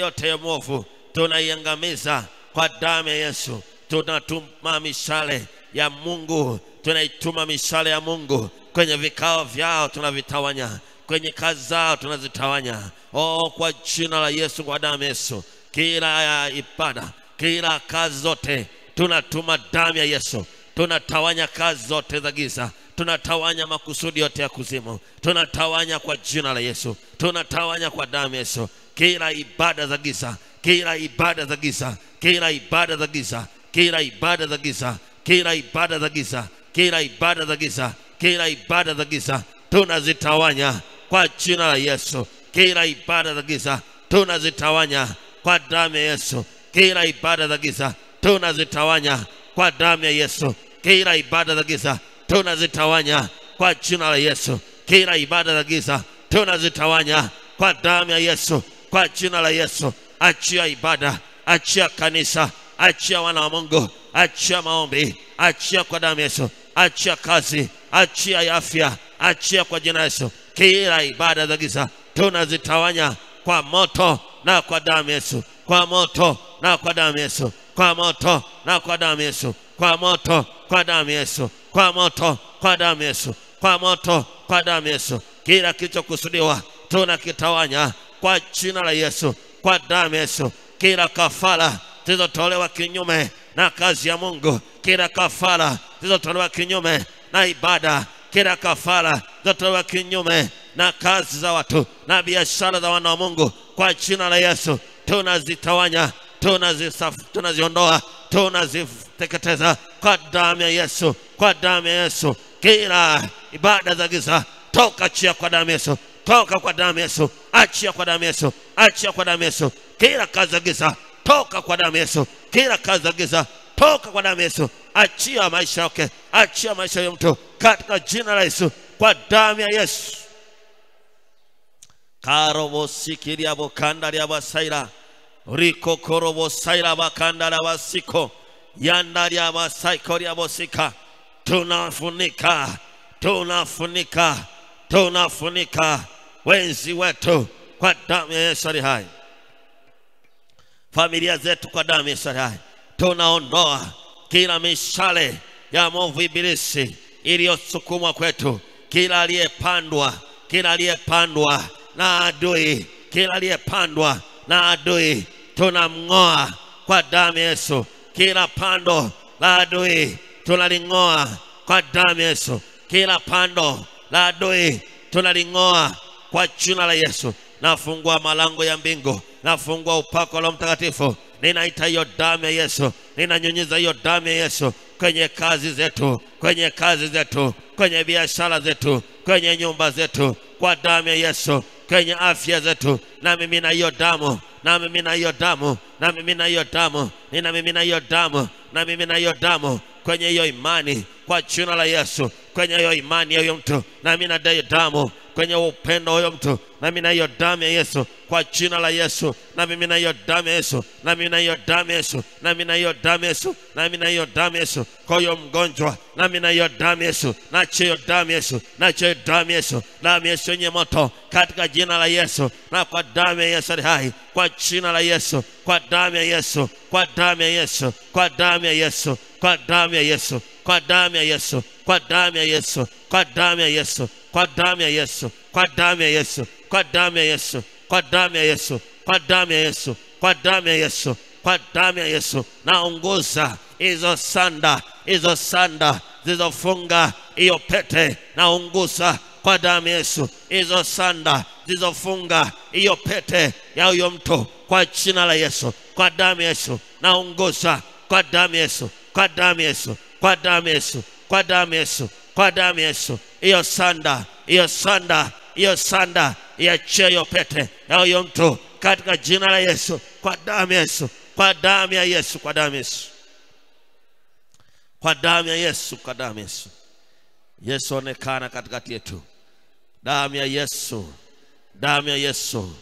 yote mwovu tunaiangamiza kwa damu ya Yesu. Tunatuma mishale ya Mungu, tunaituma mishale ya Mungu kwenye vikao vyao, tunavitawanya kwenye kazi zao, tunazitawanya. Oh, kwa jina la Yesu, kwa damu ya Yesu, kila ya ibada, kila kazi zote, tunatuma damu ya Yesu, tunatawanya kazi zote za giza tunatawanya makusudi yote ya kuzimu, tunatawanya kwa jina la Yesu, tunatawanya kwa damu ya Yesu kila ibada za giza, kila ibada za giza, kila ibada za giza, kila ibada za giza, kila ibada za giza, kila ibada za giza, kila ibada za giza tunazitawanya kwa jina la Yesu. Kila ibada za giza tunazitawanya kwa damu ya Yesu. Kila ibada za giza tunazitawanya kwa damu ya Yesu. Kila ibada za giza tunazitawanya kwa jina la Yesu. Kila ibada za giza tunazitawanya kwa damu ya Yesu kwa jina la Yesu. Achia ibada, achia kanisa, achia wana wa Mungu, achia maombi, achia kwa damu Yesu, achia kazi, achia afya, achia kwa jina Yesu. Kila ibada za giza tunazitawanya kwa moto na kwa damu Yesu, kwa moto na kwa damu Yesu, kwa moto na kwa damu Yesu, kwa moto kwa damu Yesu, kwa moto kwa damu Yesu, kwa moto kwa damu Yesu. Kila kilichokusudiwa tunakitawanya kwa jina la Yesu, kwa damu ya Yesu, kila kafara zilizotolewa kinyume na kazi ya Mungu, kila kafara zilizotolewa kinyume na ibada, kila kafara zilizotolewa kinyume na kazi za watu na biashara za wana wa Mungu, kwa jina la Yesu tunazitawanya, tunaziondoa, tunaziteketeza kwa damu ya Yesu, kwa damu ya Yesu, kila ibada za giza toka chia kwa damu ya Yesu toka kwa damu Yesu, achia kwa damu Yesu, achia kwa damu Yesu, kila kazi ya giza toka kwa damu Yesu, kila kazi ya giza toka kwa damu Yesu, achia maisha yake, achia maisha ya mtu katika jina la Yesu, kwa damu ya Yesu. karobosikiria bokandaria basaira rikokorobosaira bakandaria basiko yandaria basaikoria bosika tunafunika tunafunika tunafunika wenzi wetu kwa damu ya Yesu ali hai, familia zetu kwa damu ya Yesu ali hai. Tunaondoa kila mishale ya mwovu ibilisi iliyosukumwa kwetu, kila aliyepandwa, kila aliyepandwa na adui, kila aliyepandwa na adui tunamng'oa kwa damu ya Yesu. Kila pando la adui tunaling'oa kwa damu ya Yesu. Kila pando la adui tunaling'oa kwa jina la Yesu. Nafungua malango ya mbingu, nafungua upako la mtakatifu. Ninaita hiyo damu ya Yesu, ninanyunyiza hiyo damu ya Yesu kwenye kazi zetu, kwenye kazi zetu, kwenye biashara zetu, kwenye nyumba zetu, kwa damu ya Yesu, kwenye afya zetu. Na mimi na hiyo damu, na mimi na hiyo damu, na mimi na hiyo damu, nina mimi na hiyo damu, na mimi na hiyo damu kwenye hiyo imani, kwa jina la Yesu, kwenye hiyo imani ya huyo mtu, na mimi hiyo damu kwenye upendo huyo mtu, nami na hiyo damu ya Yesu, kwa jina la Yesu, nami mina hiyo damu ya Yesu, nami na hiyo damu ya Yesu, nami na hiyo damu ya Yesu, nami na hiyo damu ya Yesu kwa huyo mgonjwa, nami na hiyo damu ya Yesu, nache hiyo damu ya Yesu, nache hiyo damu ya Yesu, damu ya Yesu yenye moto, katika jina la Yesu na kwa damu ya Yesu hai, kwa jina la Yesu, kwa damu ya Yesu, kwa damu ya Yesu, kwa damu ya Yesu, kwa damu ya Yesu, kwa damu ya Yesu, kwa damu ya Yesu, kwa damu ya Yesu kwa damu ya Yesu, kwa damu ya Yesu, kwa damu ya Yesu, kwa damu ya Yesu, kwa damu ya Yesu, kwa damu ya Yesu, kwa damu ya Yesu. Naongoza hizo sanda, hizo sanda zilizofunga hiyo pete, naunguza kwa damu ya Yesu, hizo sanda zilizofunga hiyo pete ya huyo mtu, kwa jina la Yesu, kwa damu ya Yesu, naunguza kwa damu ya Yesu, kwa damu ya Yesu, kwa damu ya Yesu, kwa damu ya Yesu, kwa damu Yesu. Hiyo sanda, hiyo sanda, hiyo sanda iachie hiyo pete na huyo mtu katika jina la Yesu, kwa damu Yesu, kwa damu ya Yesu, kwa damu Yesu, kwa damu ya Yesu, kwa damu ya Yesu. Yesu onekana katikati yetu. Damu ya Yesu, damu ya Yesu,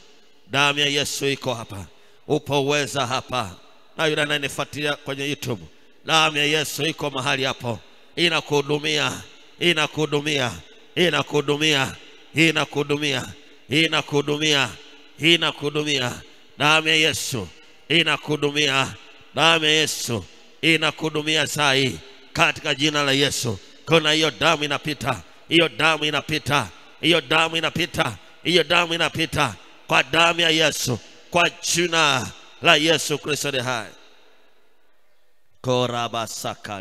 damu ya Yesu iko hapa, upo uweza hapa, na yule anayenifuatilia kwenye YouTube, damu ya Yesu iko mahali hapo, inakuhudumia inakuhudumia, inakuhudumia, inakuhudumia, inakuhudumia, inakuhudumia. Damu ya Yesu inakuhudumia, damu ya Yesu inakuhudumia saa hii katika jina la Yesu. Kuna hiyo damu inapita, hiyo damu inapita, hiyo damu inapita, hiyo damu inapita kwa damu ya Yesu, kwa jina la Yesu Kristo ni hai. korabasaka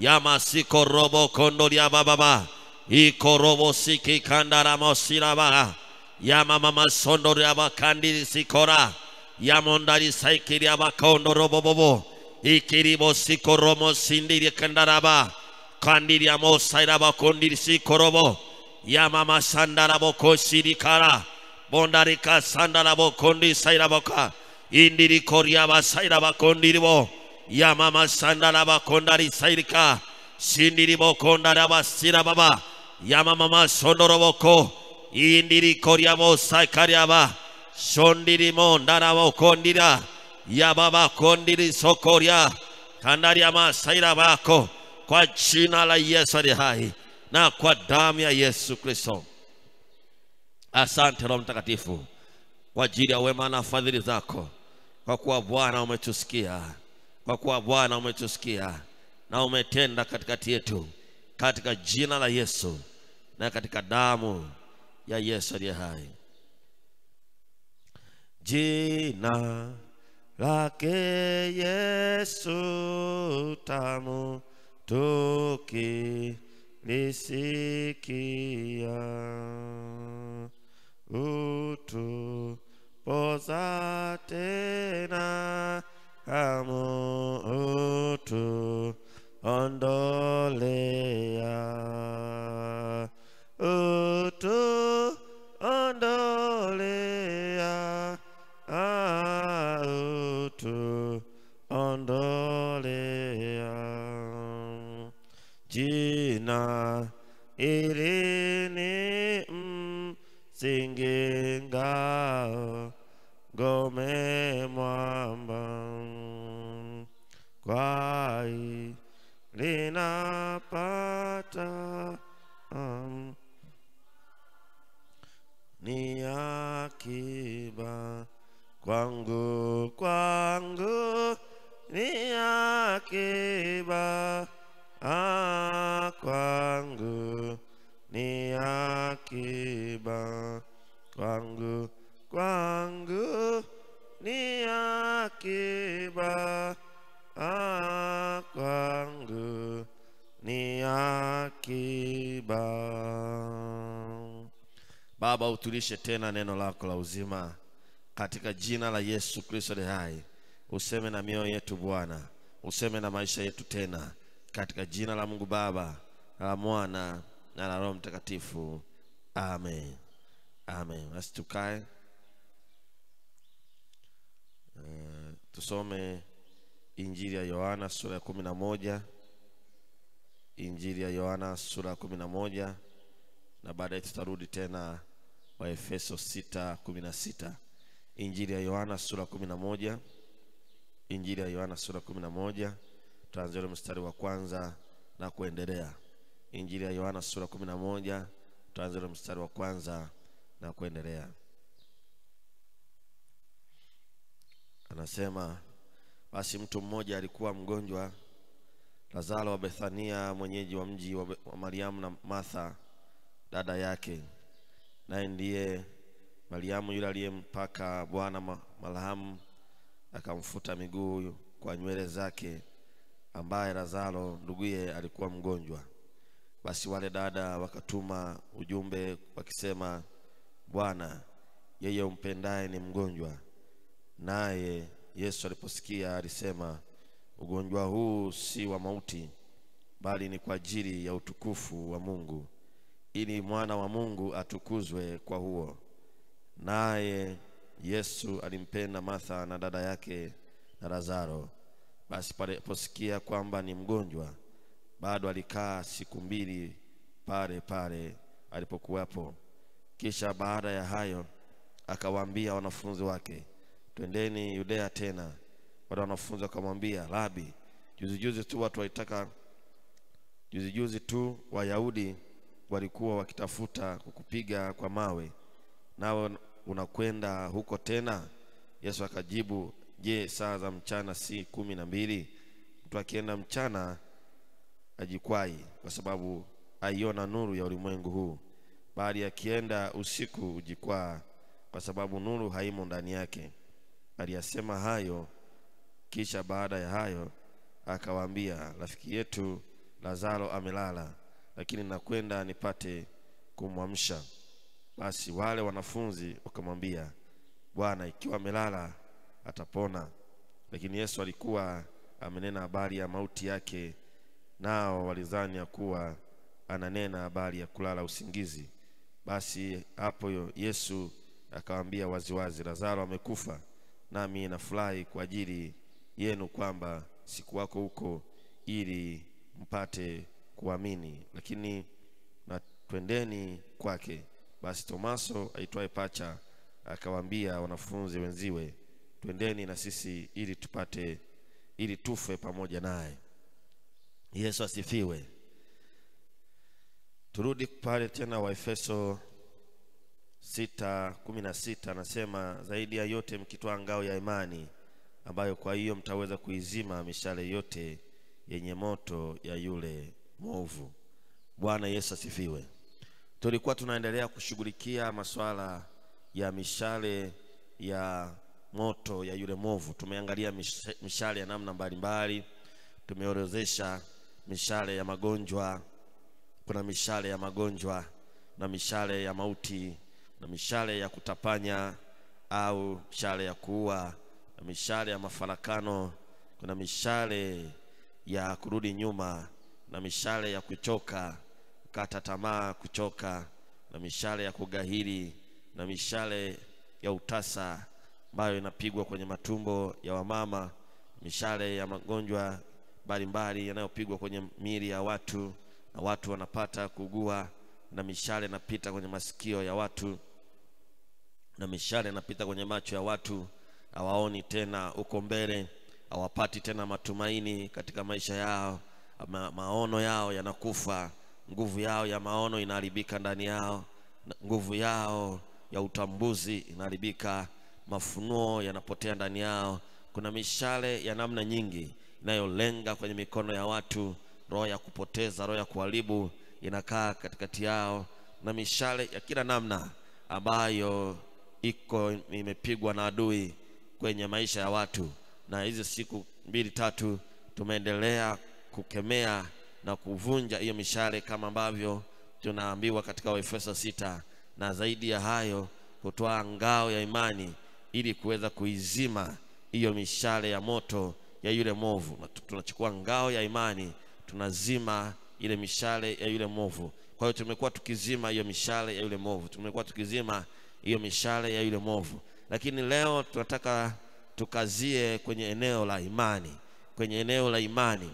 Yamasiko robo kondoria bababa. Iko robo siki kandara mosiraba. Yamamama sondoria bakandiri sikora. Yamondari saikiria bakondo robo bobo. Ikiribo siko romo sindiri kandaraba. Kandiri amo sairaba kondiri sikorobo. Yamama sandarabo kosiri kara. Bondarika sandarabo kondi sairaba ka. Indiri koriaba sairaba kondiribo. ya mama sanda sandala bakonda risairika sindiri bokonda bokondara basira baba ya mama yamamama boko indiri koria mo mo ba sondiri koriamo sakariaba ya baba kondiri sokoria kandariama saira bako kwa jina la Yesu aliye hai na kwa damu ya Yesu Kristo. Asante Roho Mtakatifu kwa ajili ya wema na fadhili zako, kwa kuwa Bwana umetusikia kwa kuwa Bwana umetusikia na umetenda katikati yetu, katika jina la Yesu na katika damu ya Yesu aliye hai. Jina lake Yesu tamu tukilisikia, utupoza tena kamu utu ondoleya utu ondoleya ah utu ondoleya jina akiba kwangu, kwangu ni akiba ah, kwangu ni akiba kwangu, kwangu ni akiba ah, kwangu ni akiba. Baba, utulishe tena neno lako la uzima katika jina la Yesu Kristo aliye hai. Useme na mioyo yetu Bwana, useme na maisha yetu tena katika jina la Mungu Baba la Mwana na la Roho Mtakatifu, amen. Amen. Basi tukae uh, tusome Injili ya Yohana sura ya kumi na moja Injili ya Yohana sura ya kumi na moja na baadaye tutarudi tena wa Efeso 6:16, Injili ya Yohana sura 11, Injili ya Yohana sura 11 tuanzie mstari wa kwanza na kuendelea. Injili ya Yohana sura 11 tuanzie mstari wa kwanza na kuendelea. Anasema, basi mtu mmoja alikuwa mgonjwa, Lazaro wa Bethania, mwenyeji wa mji wa Mariamu na Martha dada yake naye ndiye Mariamu yule aliyempaka Bwana marhamu akamfuta miguu kwa nywele zake, ambaye Lazaro nduguye alikuwa mgonjwa. Basi wale dada wakatuma ujumbe wakisema, Bwana, yeye umpendaye ni mgonjwa. Naye Yesu aliposikia alisema, ugonjwa huu si wa mauti, bali ni kwa ajili ya utukufu wa Mungu ili mwana wa Mungu atukuzwe kwa huo. Naye Yesu alimpenda Martha na dada yake na Lazaro. Basi paliposikia kwamba ni mgonjwa, bado alikaa siku mbili pale pale alipokuwapo. Kisha baada ya hayo akawaambia wanafunzi wake, twendeni Yudea tena. Wale wanafunzi wakamwambia, Rabi, juzi juzi tu watu walitaka juzi juzi tu Wayahudi walikuwa wakitafuta kukupiga kwa mawe, nawe unakwenda huko tena? Yesu akajibu, je, saa za mchana si kumi na mbili? Mtu akienda mchana ajikwai, kwa sababu aiona nuru ya ulimwengu huu, bali akienda usiku ujikwaa, kwa sababu nuru haimo ndani yake. Aliyasema hayo, kisha baada ya hayo akawaambia, rafiki yetu Lazaro amelala lakini nakwenda nipate kumwamsha. Basi wale wanafunzi wakamwambia, Bwana, ikiwa amelala atapona. Lakini Yesu alikuwa amenena habari ya mauti yake, nao walidhani ya kuwa ananena habari ya kulala usingizi. Basi hapo Yesu akawaambia waziwazi, Lazaro amekufa, nami nafurahi kwa ajili yenu kwamba sikuwako huko, ili mpate kuamini, lakini na twendeni kwake. Basi Tomaso aitwaye Pacha akawaambia wanafunzi wenziwe, twendeni na sisi ili tupate ili tufe pamoja naye. Yesu asifiwe. Turudi pale tena Waefeso 6:16 anasema zaidi ya yote mkitwaa ngao ya imani ambayo kwa hiyo mtaweza kuizima mishale yote yenye moto ya yule mwovu. Bwana Yesu asifiwe. Tulikuwa tunaendelea kushughulikia masuala ya mishale ya moto ya yule mwovu. Tumeangalia mishale ya namna mbalimbali, tumeorozesha mishale ya magonjwa, kuna mishale ya magonjwa na mishale ya mauti na mishale ya kutapanya au mishale ya kuua na mishale ya mafarakano, kuna mishale ya kurudi nyuma na mishale ya kuchoka, kata tamaa, kuchoka na mishale ya kugahiri na mishale ya utasa ambayo inapigwa kwenye matumbo ya wamama, mishale ya magonjwa mbalimbali yanayopigwa kwenye miili ya watu na watu wanapata kugua, na mishale inapita kwenye masikio ya watu na mishale inapita kwenye macho ya watu, hawaoni tena huko mbele, hawapati tena matumaini katika maisha yao ma, maono yao yanakufa, nguvu yao ya maono inaharibika ndani yao, nguvu yao ya utambuzi inaharibika, mafunuo yanapotea ndani yao. Kuna mishale ya namna nyingi inayolenga kwenye mikono ya watu, roho ya kupoteza, roho ya kuharibu inakaa katikati yao, na mishale ya kila namna ambayo iko imepigwa na adui kwenye maisha ya watu, na hizi siku mbili tatu tumeendelea kukemea na kuvunja hiyo mishale kama ambavyo tunaambiwa katika Waefeso sita na zaidi ya hayo kutoa ngao ya imani ili kuweza kuizima hiyo mishale ya moto ya yule movu. Tunachukua ngao ya imani, tunazima ile mishale ya yule movu. Kwa hiyo tumekuwa tukizima hiyo mishale ya yule movu, tumekuwa tukizima hiyo mishale ya yule movu, lakini leo tunataka tukazie kwenye eneo la imani, kwenye eneo la imani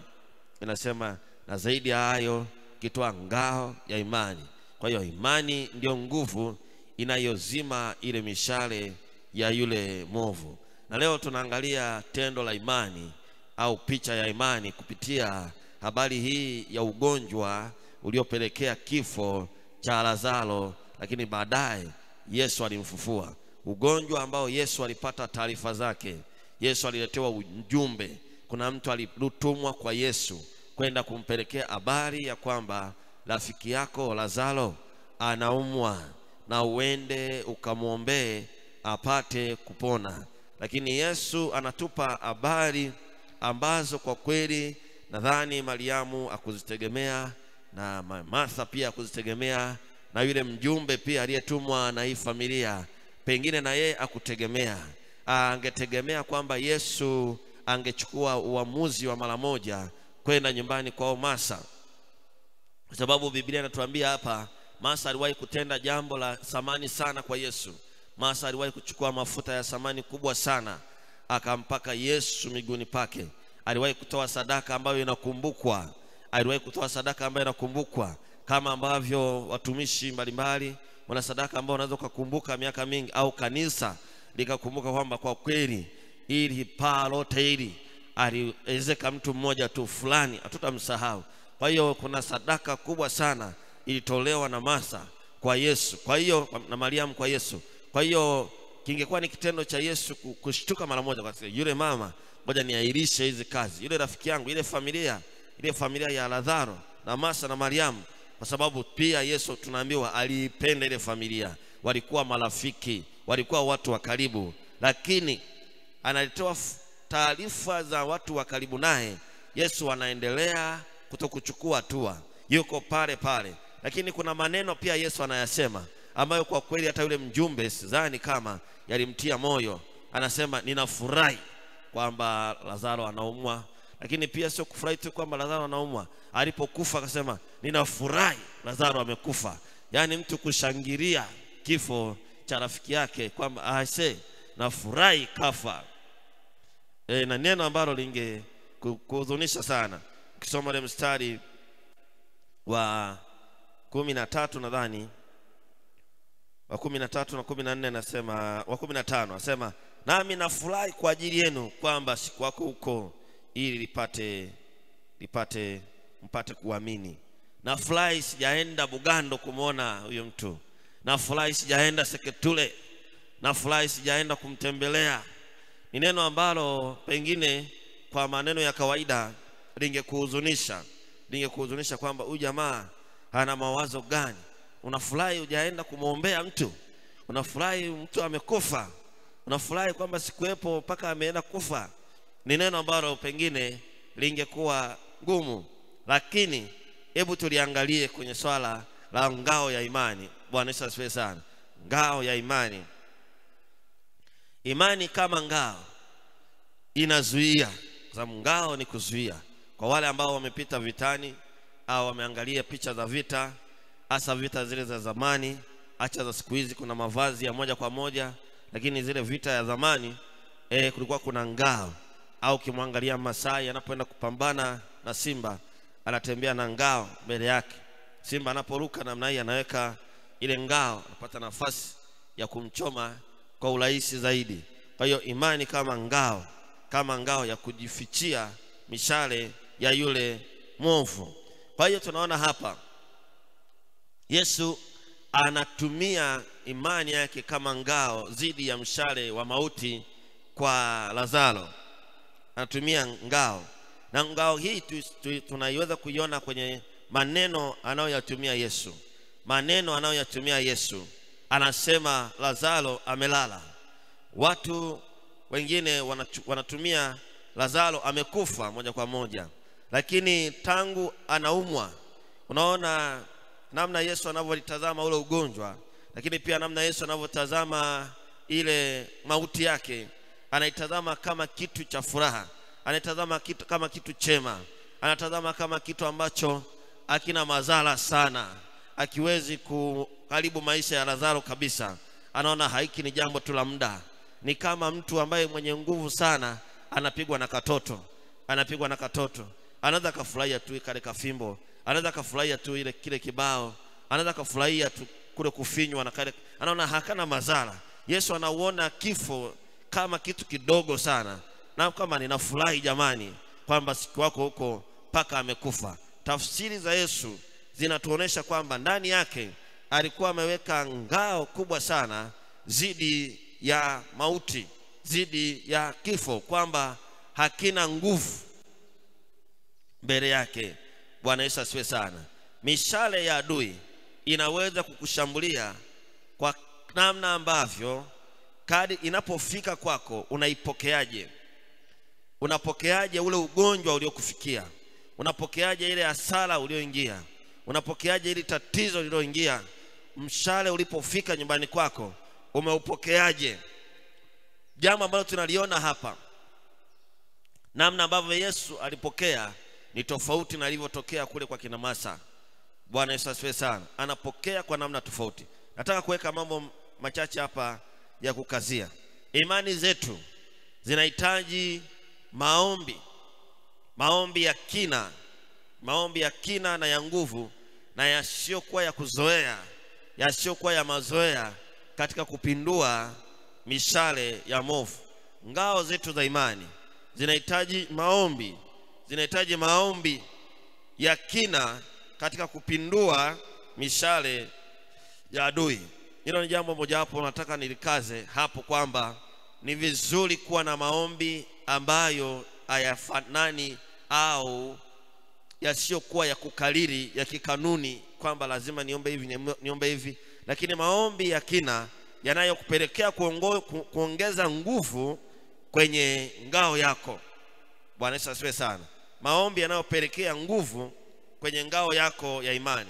inasema na zaidi ya hayo kitoa ngao ya imani. Kwa hiyo imani ndiyo nguvu inayozima ile mishale ya yule mwovu. Na leo tunaangalia tendo la imani au picha ya imani kupitia habari hii ya ugonjwa uliopelekea kifo cha Lazaro, lakini baadaye Yesu alimfufua. Ugonjwa ambao Yesu alipata taarifa zake, Yesu aliletewa ujumbe kuna mtu alitumwa kwa Yesu kwenda kumpelekea habari ya kwamba rafiki yako Lazaro anaumwa na uende ukamwombee apate kupona. Lakini Yesu anatupa habari ambazo kwa kweli nadhani Mariamu akuzitegemea na Martha pia akuzitegemea na yule mjumbe pia aliyetumwa na hii familia, pengine na yeye akutegemea, angetegemea kwamba Yesu angechukua uamuzi wa mara moja kwenda nyumbani kwao Masa, kwa sababu Biblia inatuambia hapa Masa aliwahi kutenda jambo la thamani sana kwa Yesu. Masa aliwahi kuchukua mafuta ya thamani kubwa sana akampaka Yesu miguuni pake. Aliwahi kutoa sadaka ambayo inakumbukwa, aliwahi kutoa sadaka ambayo inakumbukwa, kama ambavyo watumishi mbalimbali wana sadaka ambao unaweza ukakumbuka miaka mingi, au kanisa likakumbuka kwamba kwa kweli ili paa lote hili aliwezeka mtu mmoja tu fulani, hatutamsahau. Kwa hiyo kuna sadaka kubwa sana ilitolewa na Masa kwa Yesu, kwa hiyo na Mariamu kwa Yesu. Kwa hiyo kingekuwa ni kitendo cha Yesu kushtuka mara moja, kwa sababu yule mama, ngoja niahirishe hizi kazi, yule rafiki yangu, ile familia, ile familia ya Lazaro na Masa na Mariamu, kwa sababu pia Yesu tunaambiwa aliipenda ile familia, walikuwa marafiki, walikuwa watu wa karibu, lakini anatoa taarifa za watu wa karibu naye, Yesu anaendelea kutokuchukua hatua, yuko pale pale. Lakini kuna maneno pia Yesu anayasema ambayo kwa kweli hata yule mjumbe sidhani kama yalimtia moyo. Anasema ninafurahi kwamba Lazaro anaumwa, lakini pia sio kufurahi tu kwamba Lazaro anaumwa. Alipokufa akasema ninafurahi Lazaro amekufa, yani mtu kushangilia kifo cha rafiki yake kwamba aise, nafurahi kafa e, na neno ambalo linge kuhuzunisha sana ukisoma ile mstari wa kumi na tatu nadhani wa kumi na tatu na kumi na nne anasema wa kumi na tano anasema nami nafurahi kwa ajili yenu kwamba siku yako huko ili lipate lipate mpate kuamini nafurahi sijaenda bugando kumwona huyo mtu nafurahi sijaenda seketule nafurahi sijaenda kumtembelea ni neno ambalo pengine kwa maneno ya kawaida lingekuhuzunisha, lingekuhuzunisha kwamba huyu jamaa ana mawazo gani? Unafurahi hujaenda kumwombea mtu, unafurahi mtu amekufa, unafurahi kwamba sikuwepo mpaka ameenda kufa. Ni neno ambalo pengine lingekuwa gumu, lakini hebu tuliangalie kwenye swala la ngao ya imani. Bwana Yesu asifiwe sana. Ngao ya imani imani kama ngao inazuia kwa sababu ngao ni kuzuia kwa wale ambao wamepita vitani au wameangalia picha za vita hasa vita zile za zamani acha za siku hizi kuna mavazi ya moja kwa moja lakini zile vita ya zamani e, kulikuwa kuna ngao au ukimwangalia Masai anapoenda kupambana na Simba anatembea na ngao mbele yake Simba anaporuka namna hii anaweka ile ngao anapata nafasi ya kumchoma kwa urahisi zaidi. Kwa hiyo imani kama ngao, kama ngao ya kujifichia mishale ya yule mwovu. Kwa hiyo tunaona hapa Yesu anatumia imani yake kama ngao dhidi ya mshale wa mauti kwa Lazaro. Anatumia ngao na ngao hii tu, tu, tunaiweza kuiona kwenye maneno anayoyatumia Yesu, maneno anayoyatumia Yesu anasema Lazaro amelala. Watu wengine wanatumia Lazaro amekufa moja kwa moja, lakini tangu anaumwa, unaona namna Yesu anavyotazama ule ugonjwa, lakini pia namna Yesu anavyotazama ile mauti yake, anaitazama kama kitu cha furaha, anaitazama kitu, kama kitu chema, anatazama kama kitu ambacho akina mazala sana akiwezi kuharibu maisha ya Lazaro kabisa. Anaona haiki ni jambo tu la muda. Ni kama mtu ambaye mwenye nguvu sana anapigwa na katoto, anapigwa na katoto, anaweza kafurahia tu kale kafimbo, anaweza kafurahia tu ile kile kibao, anaweza kafurahia tu kule kufinywa na kale, anaona hakana madhara. Yesu anauona kifo kama kitu kidogo sana, na kama ninafurahi jamani kwamba siku wako huko mpaka amekufa. Tafsiri za Yesu zinatuonesha kwamba ndani yake alikuwa ameweka ngao kubwa sana dhidi ya mauti, dhidi ya kifo, kwamba hakina nguvu mbele yake. Bwana Yesu asiwe sana. Mishale ya adui inaweza kukushambulia kwa namna ambavyo kadi inapofika kwako unaipokeaje? Unapokeaje ule ugonjwa uliokufikia? Unapokeaje ile hasara ulioingia? unapokeaje ili tatizo lililoingia mshale ulipofika nyumbani kwako umeupokeaje jambo ambalo tunaliona hapa namna ambavyo yesu alipokea ni tofauti na alivyotokea kule kwa kina masa bwana yesu asifiwe sana anapokea kwa namna tofauti nataka kuweka mambo machache hapa ya kukazia imani zetu zinahitaji maombi maombi ya kina maombi ya kina na ya nguvu na yasiyokuwa ya kuzoea, yasiyokuwa ya mazoea katika kupindua mishale ya mofu. Ngao zetu za imani zinahitaji maombi, zinahitaji maombi ya kina katika kupindua mishale ya adui. Hilo ni jambo mojawapo nataka nilikaze hapo kwamba ni vizuri kuwa na maombi ambayo hayafanani au yasiyokuwa ya kukariri ya kikanuni kwamba lazima niombe hivi niombe hivi lakini maombi ya kina yanayokupelekea kuongeza nguvu kwenye ngao yako bwana yesu asifiwe sana maombi yanayopelekea nguvu kwenye ngao yako ya imani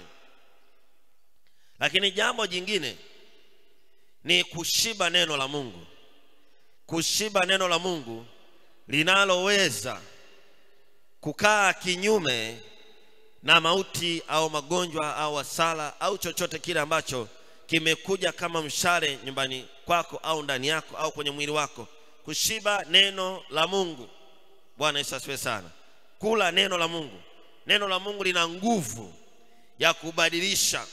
lakini jambo jingine ni kushiba neno la mungu kushiba neno la mungu linaloweza kukaa kinyume na mauti au magonjwa au wasala au chochote kile ambacho kimekuja kama mshale nyumbani kwako au ndani yako au kwenye mwili wako kushiba neno la Mungu Bwana Yesu asifiwe sana kula neno la Mungu neno la Mungu lina nguvu ya kubadilisha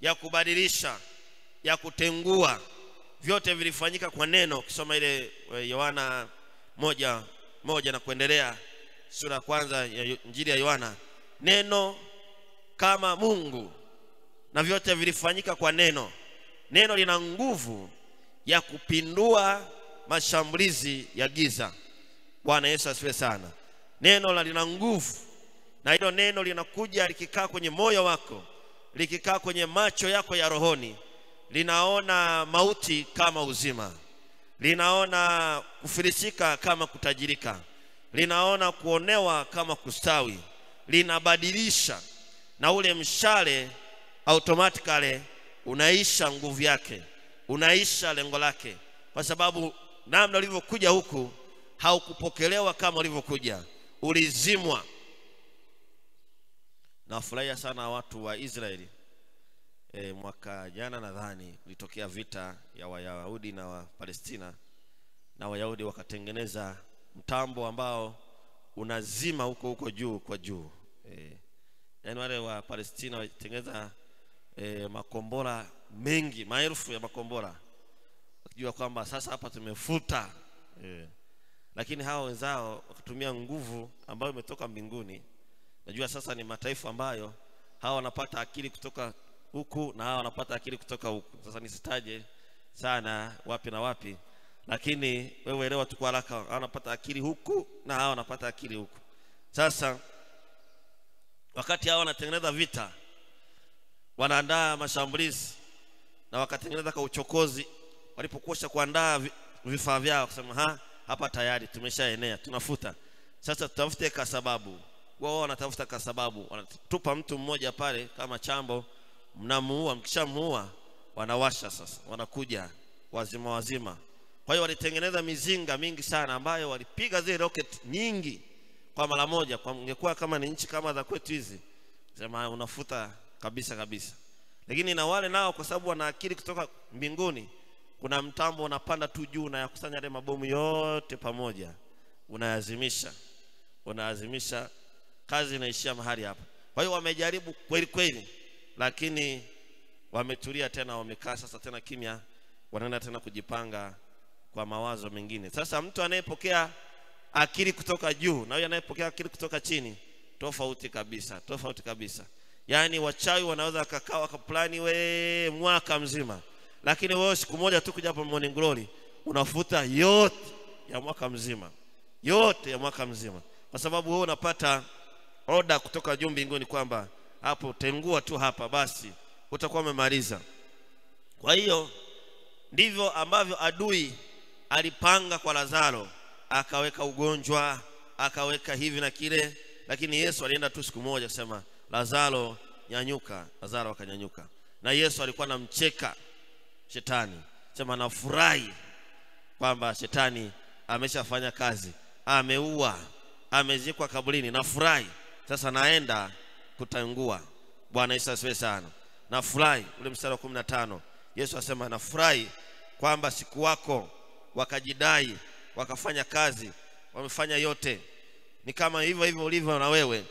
ya kubadilisha ya kutengua vyote vilifanyika kwa neno ukisoma ile eh, Yohana moja moja na kuendelea sura kwanza ya Injili ya Yohana, neno kama Mungu na vyote vilifanyika kwa neno. Neno lina nguvu ya kupindua mashambulizi ya giza. Bwana Yesu asifiwe sana. Neno lina nguvu, na hilo neno linakuja likikaa kwenye moyo wako, likikaa kwenye macho yako ya rohoni, linaona mauti kama uzima, linaona kufilisika kama kutajirika, linaona kuonewa kama kustawi, linabadilisha na ule mshale automatically unaisha nguvu yake, unaisha lengo lake, kwa sababu namna ulivyokuja huku haukupokelewa kama ulivyokuja, ulizimwa. Nafurahia sana watu wa Israeli. E, mwaka jana nadhani kulitokea vita ya Wayahudi na Wapalestina na Wayahudi wakatengeneza mtambo ambao unazima huko huko juu kwa juu eh, yani wale wa Palestina walitengeneza eh, makombora mengi maelfu ya makombora wakijua kwamba sasa hapa tumefuta eh, lakini hao wenzao wakitumia nguvu ambayo imetoka mbinguni najua sasa ni mataifa ambayo hawa wanapata akili kutoka huku na hawa wanapata akili kutoka huku sasa nisitaje sana wapi na wapi lakini wewe elewa tu kwa haraka, anapata akili huku na hao wanapata akili huku. Sasa wakati hao wanatengeneza vita, wanaandaa mashambulizi na wakatengeneza kwa uchokozi, walipokosha kuandaa vifaa vyao, kusema ha, hapa tayari tumeshaenea, tunafuta sasa, tutafute kasababu. Wao wanatafuta sababu, wanatupa mtu mmoja pale kama chambo, mnamuua. Mkishamuua wanawasha sasa, wanakuja wazima wazima kwa hiyo walitengeneza mizinga mingi sana ambayo walipiga zile rocket nyingi kwa mara moja. Kwa ingekuwa kama ni nchi kama za kwetu hizi, sema unafuta kabisa kabisa. Lakini na wale nao kwa sababu wana akili kutoka mbinguni, kuna mtambo unapanda tu juu yakusanya yale mabomu yote pamoja, unayazimisha, unayazimisha, kazi inaishia mahali hapa. Kwa hiyo wamejaribu kweli kweli, lakini wametulia tena, wamekaa sasa tena kimya, wanaenda tena kujipanga kwa mawazo mengine. Sasa mtu anayepokea akili kutoka juu na yule anayepokea akili kutoka chini tofauti kabisa, tofauti kabisa. Yaani wachawi wanaweza kakaa wakaplani we mwaka mzima, lakini wewe siku moja tu kuja hapa Morning Glory unafuta yote ya mwaka mzima, yote ya mwaka mzima, kwa sababu wewe unapata oda kutoka juu mbinguni kwamba hapo tengua tu hapa, basi utakuwa umemaliza. Kwa hiyo ndivyo ambavyo adui alipanga kwa Lazaro, akaweka ugonjwa, akaweka hivi na kile, lakini Yesu alienda tu siku moja kusema Lazaro nyanyuka, Lazaro akanyanyuka. Na Yesu alikuwa anamcheka shetani, sema nafurahi kwamba shetani ameshafanya kazi, ameua, amezikwa kaburini, nafurahi sasa, naenda kutangua. Bwana Yesu asifiwe sana. Nafurahi ule mstari wa kumi na tano Yesu asema nafurahi kwamba siku wako wakajidai wakafanya kazi wamefanya yote ni kama hivyo hivyo ulivyo na wewe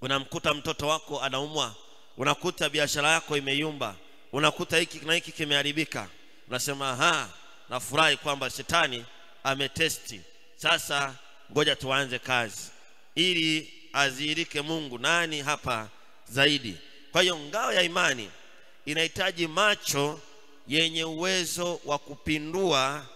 unamkuta mtoto wako anaumwa unakuta biashara yako imeyumba unakuta hiki na hiki kimeharibika unasema ha nafurahi kwamba shetani ametesti sasa ngoja tuanze kazi ili aziirike Mungu nani hapa zaidi kwa hiyo ngao ya imani inahitaji macho yenye uwezo wa kupindua,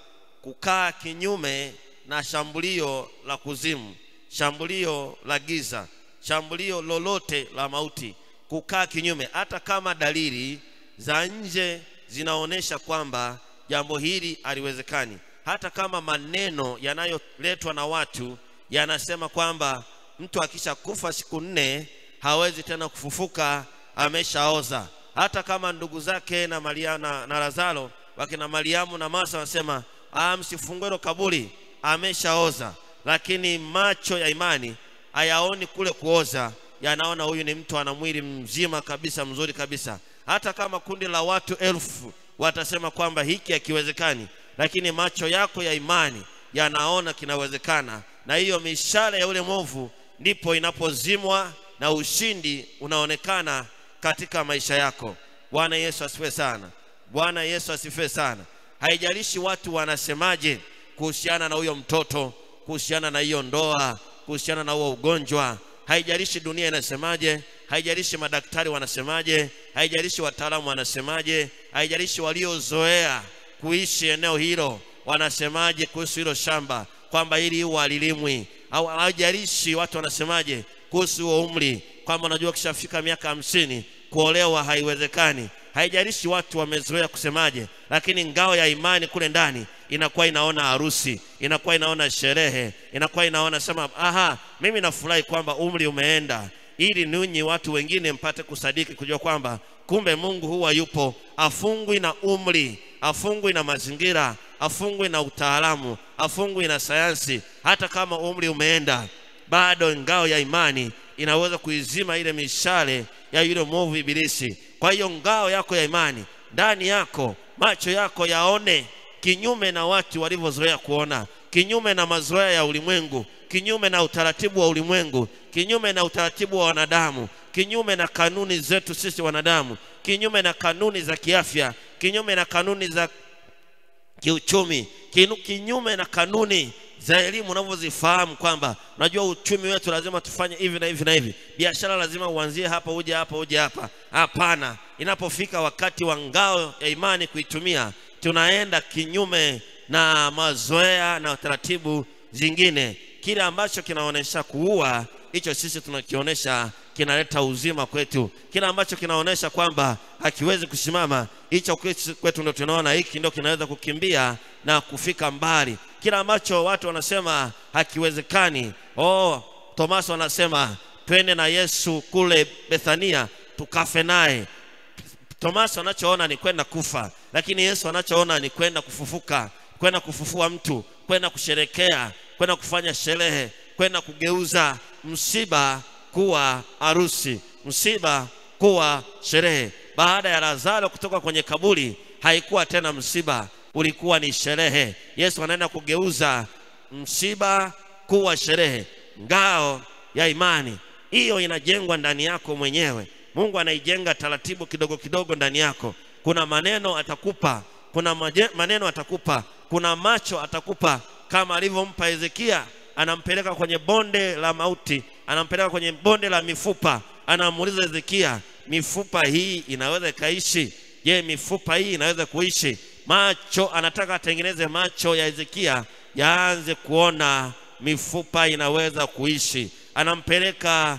kukaa kinyume na shambulio la kuzimu, shambulio la giza, shambulio lolote la mauti, kukaa kinyume, hata kama dalili za nje zinaonyesha kwamba jambo hili haliwezekani, hata kama maneno yanayoletwa na watu yanasema kwamba mtu akishakufa siku nne hawezi tena kufufuka, ameshaoza hata kama ndugu zake na, Maria, na, na Lazaro wakina Mariamu na Martha wanasema ah, msifungue hilo kaburi, ameshaoza, lakini macho ya imani hayaoni kule kuoza, yanaona huyu ni mtu ana mwili mzima kabisa mzuri kabisa. Hata kama kundi la watu elfu watasema kwamba hiki hakiwezekani, lakini macho yako ya imani yanaona kinawezekana, na hiyo mishale ya ule mwovu ndipo inapozimwa na ushindi unaonekana katika maisha yako. Bwana Yesu asifiwe sana. Bwana Yesu asifiwe sana. Haijalishi watu wanasemaje kuhusiana na huyo mtoto, kuhusiana na hiyo ndoa, kuhusiana na huo ugonjwa, haijalishi dunia inasemaje, haijalishi madaktari wanasemaje, haijalishi wataalamu wanasemaje, haijalishi waliozoea kuishi eneo hilo wanasemaje kuhusu hilo shamba kwamba hili huwa halilimwi, au haijalishi watu wanasemaje kuhusu wa umri kwamba unajua kishafika miaka hamsini kuolewa haiwezekani haijalishi watu wamezoea kusemaje lakini ngao ya imani kule ndani inakuwa inaona harusi inakuwa inaona sherehe inakuwa inaona sema aha mimi nafurahi kwamba umri umeenda ili ninyi watu wengine mpate kusadiki kujua kwamba kumbe Mungu huwa yupo afungwi na umri afungwi na mazingira afungwi na utaalamu afungwi na sayansi hata kama umri umeenda bado ngao ya imani inaweza kuizima ile mishale ya yule mwovu Ibilisi. Kwa hiyo ngao yako ya imani ndani yako, macho yako yaone kinyume na watu walivyozoea kuona, kinyume na mazoea ya ulimwengu, kinyume na utaratibu wa ulimwengu, kinyume na utaratibu wa wanadamu, kinyume na kanuni zetu sisi wanadamu, kinyume na kanuni za kiafya, kinyume na kanuni za kiuchumi, kinyume na kanuni za elimu unavyozifahamu kwamba unajua uchumi wetu lazima tufanye hivi na hivi na hivi, biashara lazima uanzie hapa uje hapa uje hapa. Hapana, inapofika wakati wa ngao ya imani kuitumia, tunaenda kinyume na mazoea na taratibu zingine kile ambacho kinaonesha kuua hicho sisi tunakionyesha kinaleta uzima kwetu. Kile ambacho kinaonesha kwamba hakiwezi kusimama hicho kwetu ndio tunaona hiki ndio kinaweza kukimbia na kufika mbali. Kile ambacho watu wanasema hakiwezekani, oh, Tomaso anasema twende na Yesu kule Bethania tukafe naye. Tomaso anachoona ni kwenda kufa, lakini Yesu anachoona ni kwenda kufufuka, kwenda kufufua mtu, kwenda kusherekea kwenda kufanya sherehe, kwenda kugeuza msiba kuwa harusi, msiba kuwa sherehe. Baada ya Lazaro kutoka kwenye kaburi, haikuwa tena msiba, ulikuwa ni sherehe. Yesu anaenda kugeuza msiba kuwa sherehe. Ngao ya imani hiyo inajengwa ndani yako mwenyewe. Mungu anaijenga taratibu kidogo kidogo ndani yako. Kuna maneno atakupa, kuna maneno atakupa, kuna macho atakupa, kama alivyompa Hezekia, anampeleka kwenye bonde la mauti, anampeleka kwenye bonde la mifupa, anamuuliza Hezekia, mifupa hii inaweza ikaishi? Je, mifupa hii inaweza kuishi? Macho anataka atengeneze macho ya Hezekia yaanze kuona, mifupa inaweza kuishi. Anampeleka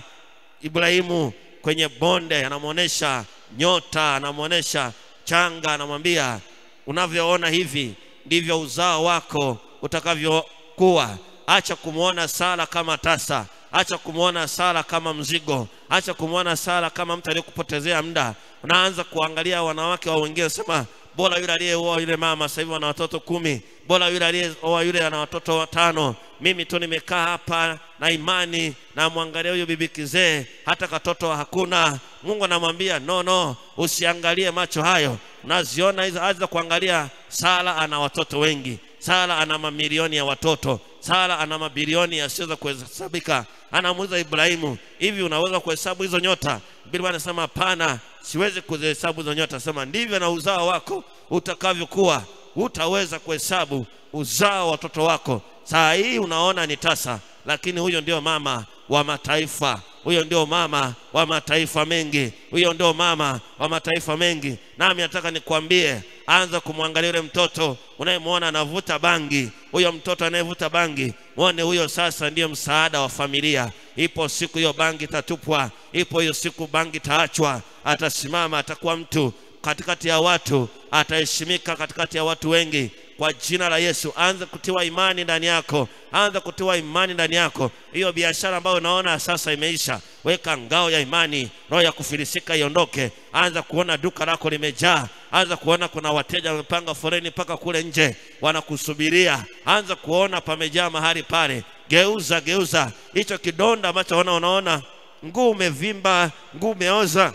Ibrahimu kwenye bonde, anamwonyesha nyota, anamwonyesha changa, anamwambia unavyoona hivi ndivyo uzao wako utakavyokuwa. Acha kumwona sala kama tasa, acha kumwona sala kama mzigo, acha kumwona sala kama mtu aliyekupotezea muda. Unaanza kuangalia wanawake wa wengine, sema bora yule aliyeoa yule mama sasa hivi ana watoto kumi, bora yule aliyeoa yule ana watoto watano. Mimi tu nimekaa hapa na imani, namwangalia huyo bibi kizee, hata katoto hakuna. Mungu anamwambia no, no, usiangalie macho hayo, unaziona hizo, aza kuangalia Sara ana watoto wengi, Sara ana mamilioni ya watoto, Sara ana mabilioni yasiyoweza kuhesabika. Anamuuliza Ibrahimu, hivi unaweza kuhesabu hizo nyota? Biblia anasema hapana, siwezi kuzihesabu hizo nyota. Sema ndivyo na uzao wako utakavyokuwa, utaweza kuhesabu uzao wa watoto wako. Saa hii unaona ni tasa, lakini huyo ndio mama wa mataifa huyo ndio mama wa mataifa mengi, huyo ndio mama wa mataifa mengi. Nami nataka nikwambie, anza kumwangalia yule mtoto unayemwona anavuta bangi, huyo mtoto anayevuta bangi, mwone huyo sasa ndiyo msaada wa familia. Ipo siku hiyo bangi itatupwa, ipo hiyo siku bangi itaachwa, atasimama, atakuwa mtu katikati ya watu, ataheshimika katikati ya watu wengi kwa jina la Yesu. Anza kutiwa imani ndani yako, anza kutiwa imani ndani yako. Hiyo biashara ambayo unaona sasa imeisha, weka ngao ya imani, roho ya kufilisika iondoke. Anza kuona duka lako limejaa, anza kuona kuna wateja wamepanga foreni mpaka kule nje wanakusubiria, anza kuona pamejaa mahali pale. Geuza, geuza hicho kidonda ambacho unaona, unaona nguu umevimba, nguu umeoza,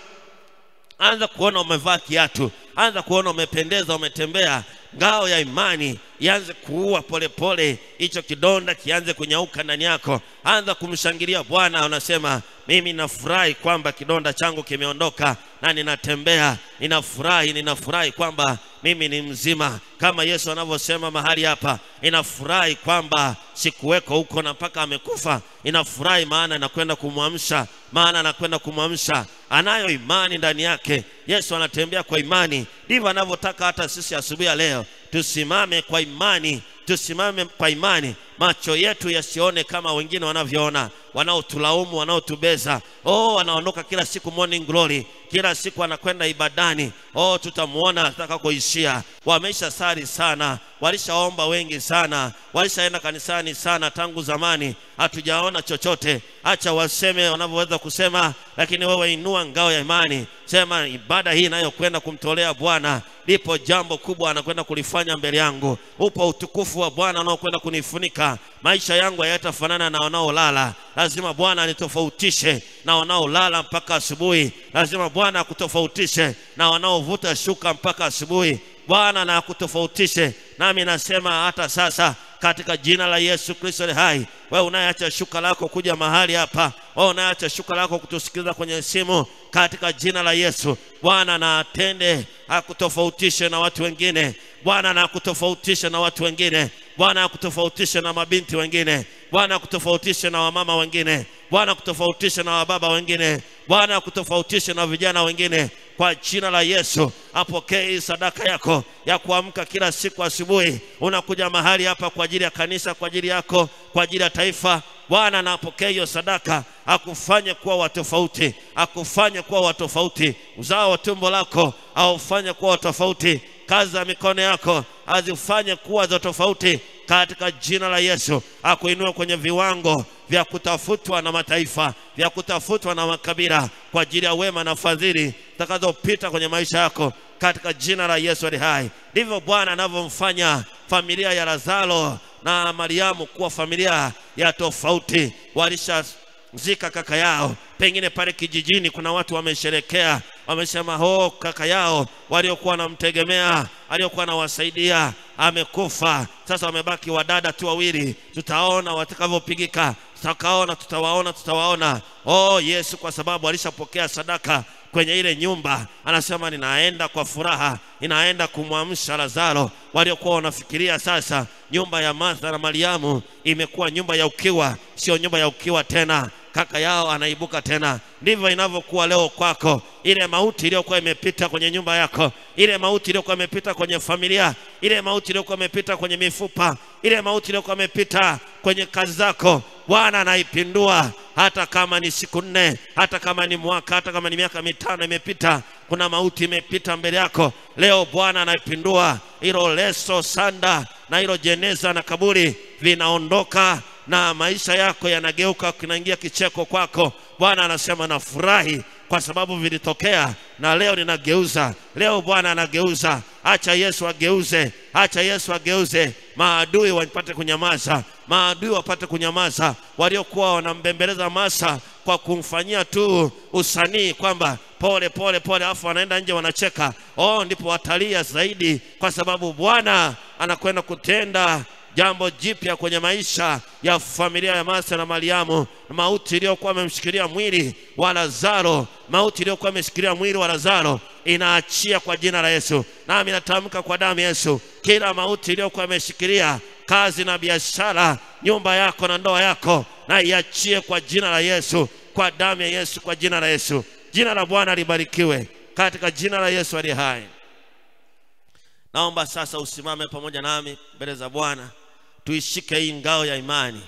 anza kuona umevaa kiatu, anza kuona umependeza, umetembea ngao ya imani ianze kuua polepole, hicho kidonda kianze kunyauka ndani yako. Anza kumshangilia Bwana, unasema mimi nafurahi kwamba kidonda changu kimeondoka na ninatembea, ninafurahi, ninafurahi kwamba mimi ni mzima, kama Yesu anavyosema mahali hapa, ninafurahi kwamba sikuweko huko na mpaka amekufa. Ninafurahi maana nakwenda kumwamsha, maana nakwenda kumwamsha. Anayo imani ndani yake. Yesu anatembea kwa imani, ndivyo anavyotaka hata sisi asubuhi ya leo tusimame kwa imani tusimame kwa imani, macho yetu yasione kama wengine wanavyoona, wanaotulaumu, wanaotubeza. Oh, wanaondoka kila siku morning glory, kila siku anakwenda ibadani. Oh, tutamwona atakakoishia. Wameisha sari sana, walishaomba wengi sana, walishaenda kanisani sana tangu zamani, hatujaona chochote. Acha waseme wanavyoweza kusema, lakini wewe inua ngao ya imani, sema ibada hii inayokwenda kumtolea Bwana, lipo jambo kubwa anakwenda kulifanya mbele yangu, upo utukufu utukufu wa Bwana unaokwenda kunifunika. Maisha yangu hayatafanana na wanaolala. Lazima Bwana anitofautishe na wanaolala mpaka asubuhi. Lazima Bwana akutofautishe na wanaovuta shuka mpaka asubuhi. Bwana na akutofautishe. Nami nasema hata sasa katika jina la Yesu Kristo ni hai. Wewe unayeacha shuka lako kuja mahali hapa, wewe unayeacha shuka lako kutusikiliza kwenye simu, katika jina la Yesu Bwana na atende, akutofautishe na watu wengine. Bwana anakutofautisha na watu wengine. Bwana akutofautishe na mabinti wengine. Bwana akutofautishe na wamama wengine. Bwana akutofautisha na wababa wengine. Bwana akutofautishe na vijana wengine. Kwa jina la Yesu, apokee sadaka yako ya kuamka kila siku asubuhi. Unakuja mahali hapa kwa ajili ya kanisa, kwa ajili yako, kwa ajili ya taifa. Bwana anapokea hiyo sadaka, akufanye kuwa watofauti, akufanye kuwa watofauti, uzao wa tumbo lako aufanye kuwa watofauti kazi za mikono yako azifanye kuwa za tofauti katika jina la Yesu, akuinue kwenye viwango vya kutafutwa na mataifa, vya kutafutwa na makabila kwa ajili ya wema na fadhili zitakazopita kwenye maisha yako katika jina la Yesu ali hai. Ndivyo Bwana anavyomfanya familia ya Lazaro na Mariamu kuwa familia ya tofauti, walisha mzika kaka yao. Pengine pale kijijini kuna watu wamesherekea, wamesema ho, oh, kaka yao waliokuwa wanamtegemea, aliokuwa anawasaidia amekufa. Sasa wamebaki wadada tu wawili, tutaona watakavyopigika, tutakaona, tutawaona, tutawaona. Oh Yesu, kwa sababu alishapokea sadaka kwenye ile nyumba, anasema ninaenda kwa furaha, ninaenda kumwamsha Lazaro. Waliokuwa wanafikiria sasa nyumba ya Martha na Mariamu imekuwa nyumba ya ukiwa, sio nyumba ya ukiwa tena kaka yao anaibuka tena. Ndivyo inavyokuwa leo kwako. Ile mauti iliyokuwa imepita kwenye nyumba yako, ile mauti iliyokuwa imepita kwenye familia, ile mauti iliyokuwa imepita kwenye mifupa, ile mauti iliyokuwa imepita kwenye kazi zako, Bwana anaipindua hata kama ni siku nne, hata kama ni mwaka, hata kama ni miaka mitano imepita, kuna mauti imepita mbele yako. Leo Bwana anaipindua hilo leso, sanda na hilo jeneza na kaburi vinaondoka na maisha yako yanageuka, kinaingia kicheko kwako. Bwana anasema nafurahi kwa sababu vilitokea na leo ninageuza. Leo Bwana anageuza. Acha Yesu ageuze, acha Yesu ageuze. Maadui wapate kunyamaza, maadui wapate kunyamaza, waliokuwa wanambembeleza Masa kwa kumfanyia tu usanii kwamba pole pole pole, afu wanaenda nje wanacheka. Oh, ndipo watalia zaidi, kwa sababu Bwana anakwenda kutenda jambo jipya kwenye maisha ya familia ya Martha na Mariamu. Mauti iliyokuwa amemshikilia mwili wa Lazaro, mauti iliyokuwa imeshikilia mwili wa Lazaro inaachia kwa jina la Yesu. Nami natamka kwa damu Yesu, kila mauti iliyokuwa imeshikilia kazi na biashara, nyumba yako na ndoa yako, na iachie kwa jina la Yesu, kwa damu ya Yesu, kwa jina la Yesu. Jina la Bwana libarikiwe katika jina la Yesu aliye hai. Naomba sasa usimame pamoja nami mbele za Bwana tuishike hii ngao ya imani,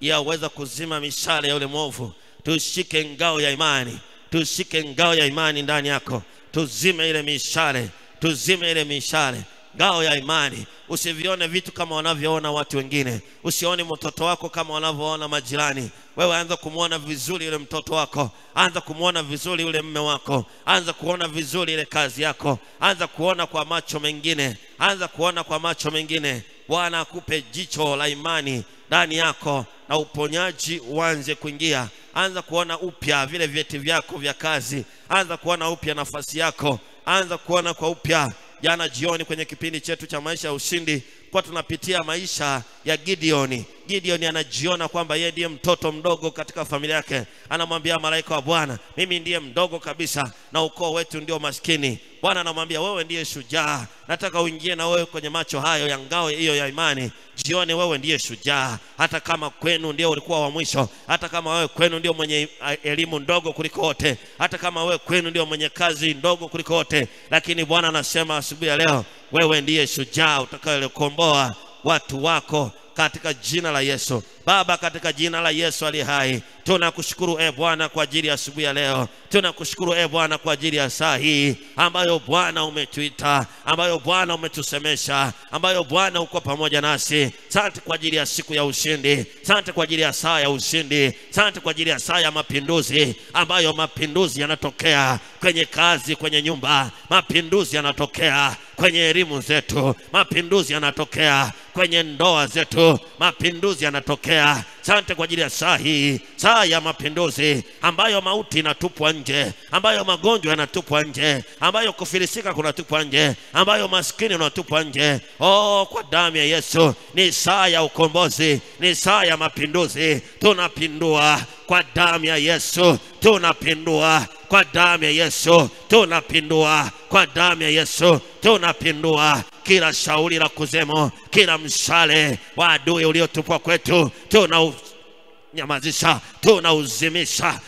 yaweza kuzima mishale ya ule mwovu. Tuishike ngao ya imani, tuishike ngao ya imani ndani yako, tuzime ile mishale, tuzime ile mishale ngao ya imani. Usivione vitu kama wanavyoona watu wengine, usione mtoto wako kama wanavyoona majirani. Wewe anza kumwona vizuri yule mtoto wako, anza kumwona vizuri yule mme wako, anza kuona vizuri ile kazi yako, anza kuona kwa macho mengine, anza kuona kwa macho mengine. Bwana akupe jicho la imani ndani yako na uponyaji uanze kuingia. Anza kuona upya vile vyeti vyako vya kazi, anza kuona upya nafasi yako, anza kuona kwa upya. Jana jioni kwenye kipindi chetu cha maisha ya ushindi kwa tunapitia maisha ya Gideoni. Gideoni anajiona kwamba yeye ndiye mtoto mdogo katika familia yake, anamwambia malaika wa Bwana, mimi ndiye mdogo kabisa na ukoo wetu ndio maskini. Bwana anamwambia wewe ndiye shujaa, nataka uingie na wewe kwenye macho hayo ya ngao hiyo ya imani, jione wewe ndiye shujaa, hata kama kwenu ndio ulikuwa wa mwisho, hata kama wewe kwenu ndio mwenye eh, elimu ndogo kuliko wote, hata kama wewe kwenu ndio mwenye kazi ndogo kuliko wote, lakini Bwana anasema asubuhi ya leo wewe ndiye shujaa utakayekomboa watu wako katika jina la Yesu. Baba, katika jina la Yesu ali hai, tunakushukuru e Bwana kwa ajili ya asubuhi ya leo. Tunakushukuru e Bwana kwa ajili ya saa hii ambayo Bwana umetuita, ambayo Bwana umetusemesha, ambayo Bwana uko pamoja nasi. sante kwa ajili ya siku ya ushindi, sante kwa ajili ya saa ya ushindi, sante kwa ajili ya saa ya mapinduzi ambayo mapinduzi yanatokea kwenye kazi, kwenye nyumba, mapinduzi yanatokea kwenye elimu zetu, mapinduzi yanatokea kwenye ndoa zetu, mapinduzi yanatokea kutegemea. sante kwa ajili ya saa hii, saa ya mapinduzi ambayo mauti inatupwa nje, ambayo magonjwa yanatupwa nje, ambayo kufilisika kunatupwa nje, ambayo maskini unatupwa nje. Oh, kwa damu ya Yesu, ni saa ya ukombozi, ni saa ya mapinduzi. Tunapindua kwa damu ya Yesu, tunapindua kwa damu ya Yesu, tunapindua kwa damu ya Yesu, tunapindua kila shauri la kuzimu, kila mshale wa adui uliotupwa kwetu tunaunyamazisha tunauzimisha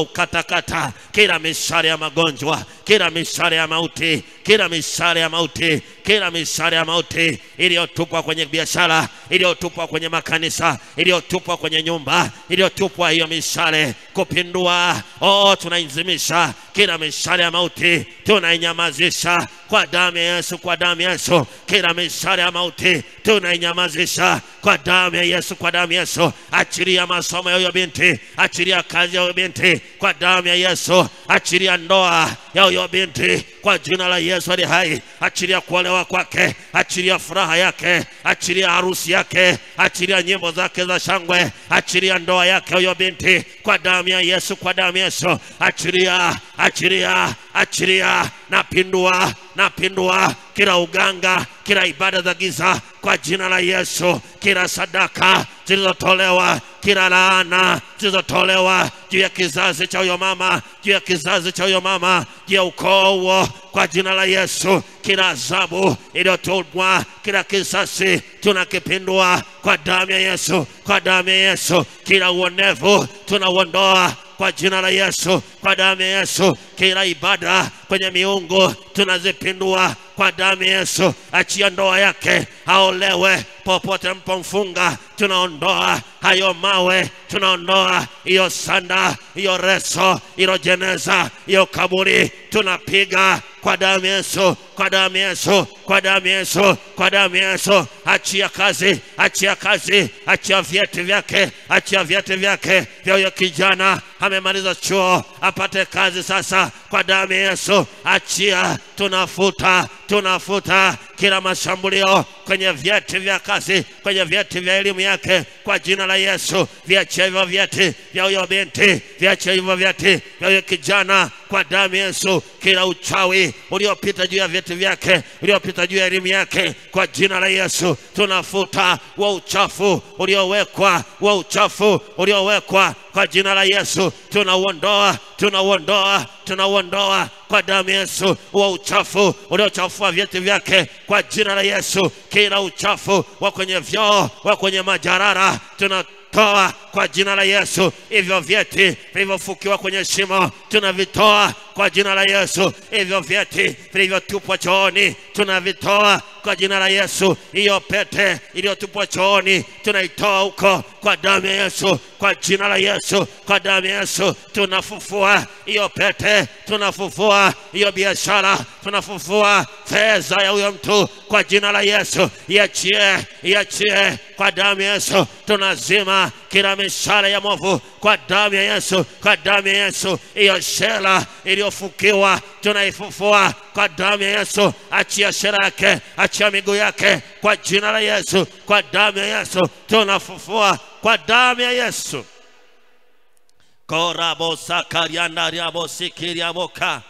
ukatakata kila mishale ya magonjwa, kila mishale ya mauti, kila mishale ya mauti, kila mishale ya mauti iliyotupwa kwenye biashara, iliyotupwa kwenye makanisa, iliyotupwa kwenye nyumba, iliyotupwa hiyo mishale kupindua. Oh, tunaizimisha kila mishale ya mauti, tunainyamazisha kwa damu ya Yesu, kwa damu ya Yesu. Kila mishale ya mauti tunainyamazisha kwa damu ya Yesu, kwa damu ya Yesu. Achilia masomo ya huyo binti, achilia kazi ya huyo binti binti kwa damu ya Yesu, achilia ndoa ya huyo binti kwa jina la Yesu ali hai. Achilia kuolewa kwake, achilia furaha yake, achilia harusi yake, achilia nyimbo zake za shangwe, achilia ndoa yake huyo binti kwa damu ya Yesu, kwa damu ya Yesu. Achilia, achilia, achilia, napindua, napindua kila uganga, kila ibada za giza kwa jina la Yesu, kila sadaka zilizotolewa, kila laana zilizotolewa juu ya kizazi cha huyo mama, juu ya kizazi cha huyo mama, juu ya ukoo huo, kwa jina la Yesu. Kila adhabu iliyotolwa, kila kisasi tunakipindua kwa damu ya Yesu, kwa damu ya Yesu. Kila uonevu tunauondoa kwa jina la Yesu, kwa damu ya Yesu, kila ibada kwenye miungu tunazipindua kwa damu ya Yesu. Achia ndoa yake aolewe popote mpomfunga tunaondoa hayo mawe, tunaondoa hiyo sanda, hiyo reso, hiyo jeneza, hiyo kaburi, tunapiga kwa damu ya Yesu kwa damu ya Yesu, kwa damu ya Yesu, kwa damu ya Yesu. Achia kazi, achia kazi, achia vyeti vyake, achia vyeti vyake vya huyo kijana. Amemaliza chuo apate kazi sasa, kwa damu ya Yesu. Achia, tunafuta, tunafuta kila mashambulio kwenye vyeti vya kazi, kwenye vyeti vya elimu yake, kwa jina la Yesu. Viache hivyo vyeti vya huyo binti, viache hivyo vyeti vya huyo kijana, kwa damu ya Yesu. Kila uchawi uliopita juu ya vyeti viti vyake uliopita juu ya elimu yake. Kwa jina la Yesu tunafuta wa uchafu uliowekwa, wa uchafu uliowekwa kwa jina la Yesu tunauondoa, tunauondoa, tunauondoa kwa damu Yesu wa uchafu uliochafua vyeti vyake kwa jina la Yesu, kila uchafu wa kwenye vyoo, wa kwenye majarara tuna tunavitoa kwa jina la Yesu. Hivyo vyeti vilivyofukiwa kwenye shimo tunavitoa kwa jina la Yesu. Hivyo vyeti vilivyotupwa chooni tunavitoa kwa jina la Yesu. Hiyo pete iliyotupwa chooni tunaitoa huko kwa damu ya Yesu, kwa jina la Yesu, kwa damu ya Yesu tunafufua hiyo pete, tunafufua hiyo biashara, tunafufua fedha ya huyo mtu kwa jina la Yesu. Iachie, iachie kwa damu ya Yesu, tunazima kila mishale ya mwovu kwa damu ya Yesu, kwa damu ya Yesu. Hiyo shela iliyofukiwa tunaifufua kwa damu ya Yesu. Achia shela yake, achia miguu yake kwa jina la Yesu, kwa damu ya Yesu tunafufua kwa damu ya Yesu. korabo sakarianda riabo sikiriaboka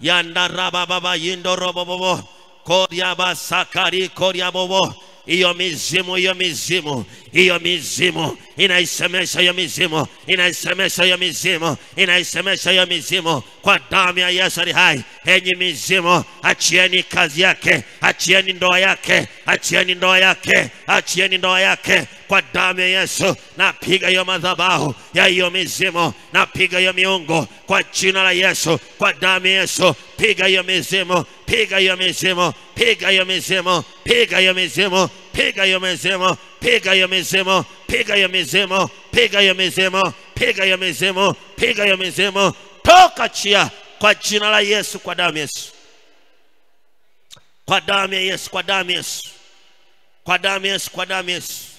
yanda rabababa yindorobobobo koriaba sakari koriabobo iyo mizimu iyo mizimu iyo mizimu inaisemesha hiyo mizimu inaisemesha hiyo mizimu inaisemesha iyo mizimu kwa damu ya Yesu ali hai. Enyi mizimu, achieni kazi yake, achieni ndoa yake, achieni ndoa yake, achieni ndoa yake kwadame yesu napiga hiyo madhabahu ya hiyo mizimu napiga hiyo miungu kwa jina la yesu kwa damu yesu piga hiyo mizimu piga hiyo mizimu piga hiyo mizimu piga hiyo mizimu piga hiyo mizimu piga hiyo mizimu piga hiyo mizimu piga hiyo mizimu piga hiyo mizimu piga hiyo mizimu toka chia kwa jina la yesu kwa damu yesu kwa damu ya yesu kwa damu yesu kwa damu yesu kwa damu yesu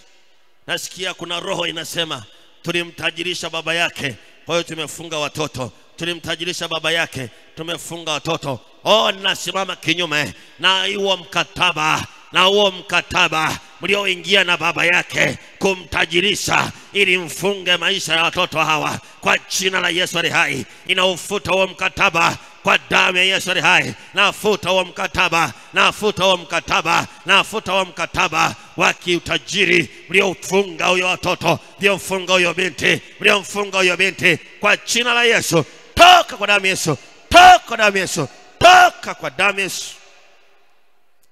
nasikia kuna roho inasema tulimtajirisha baba yake kwa hiyo tumefunga watoto tulimtajirisha baba yake tumefunga watoto oh nasimama kinyume na huo mkataba na huo mkataba mlioingia na baba yake kumtajirisha ili mfunge maisha ya watoto hawa kwa jina la Yesu ali hai inaufuta huo mkataba kwa damu ya Yesu ali hai. Nafuta huo mkataba, nafuta huo mkataba, nafuta huo mkataba wa kiutajiri mliomfunga huyo watoto, mliomfunga huyo binti, mliomfunga huyo binti, kwa jina la Yesu, toka kwa damu ya Yesu, toka kwa damu ya Yesu, toka kwa damu ya Yesu.